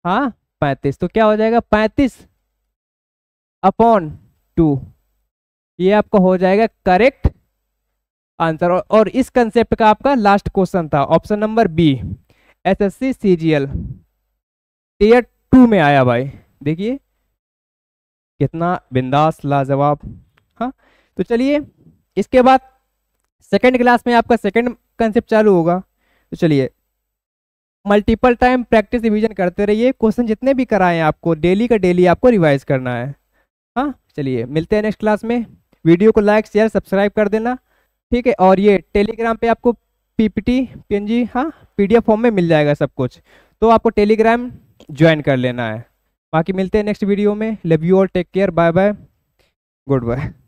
हाँ पैंतीस तो क्या हो जाएगा पैंतीस अपॉन टू ये आपका हो जाएगा करेक्ट आंसर और, और इस कंसेप्ट का आपका लास्ट क्वेश्चन था option number B SSC CGL tier two में आया भाई देखिए कितना बिंदास लाजवाब हाँ तो चलिए इसके बाद सेकेंड क्लास में आपका सेकेंड कंसेप्ट चालू होगा तो चलिए मल्टीपल टाइम प्रैक्टिस रिवीजन करते रहिए क्वेश्चन जितने भी कराएं आपको डेली का डेली आपको रिवाइज करना है हाँ चलिए मिलते हैं नेक्स्ट क्लास में वीडियो को लाइक शेयर सब्सक्राइब कर देना ठीक है और ये टेलीग्राम पे आपको पीपीटी पीएनजी हाँ पीडीएफ फॉर्म में मिल जाएगा सब कुछ तो आपको टेलीग्राम ज्वाइन कर लेना है बाकी मिलते हैं नेक्स्ट वीडियो में love you all take care bye bye good bye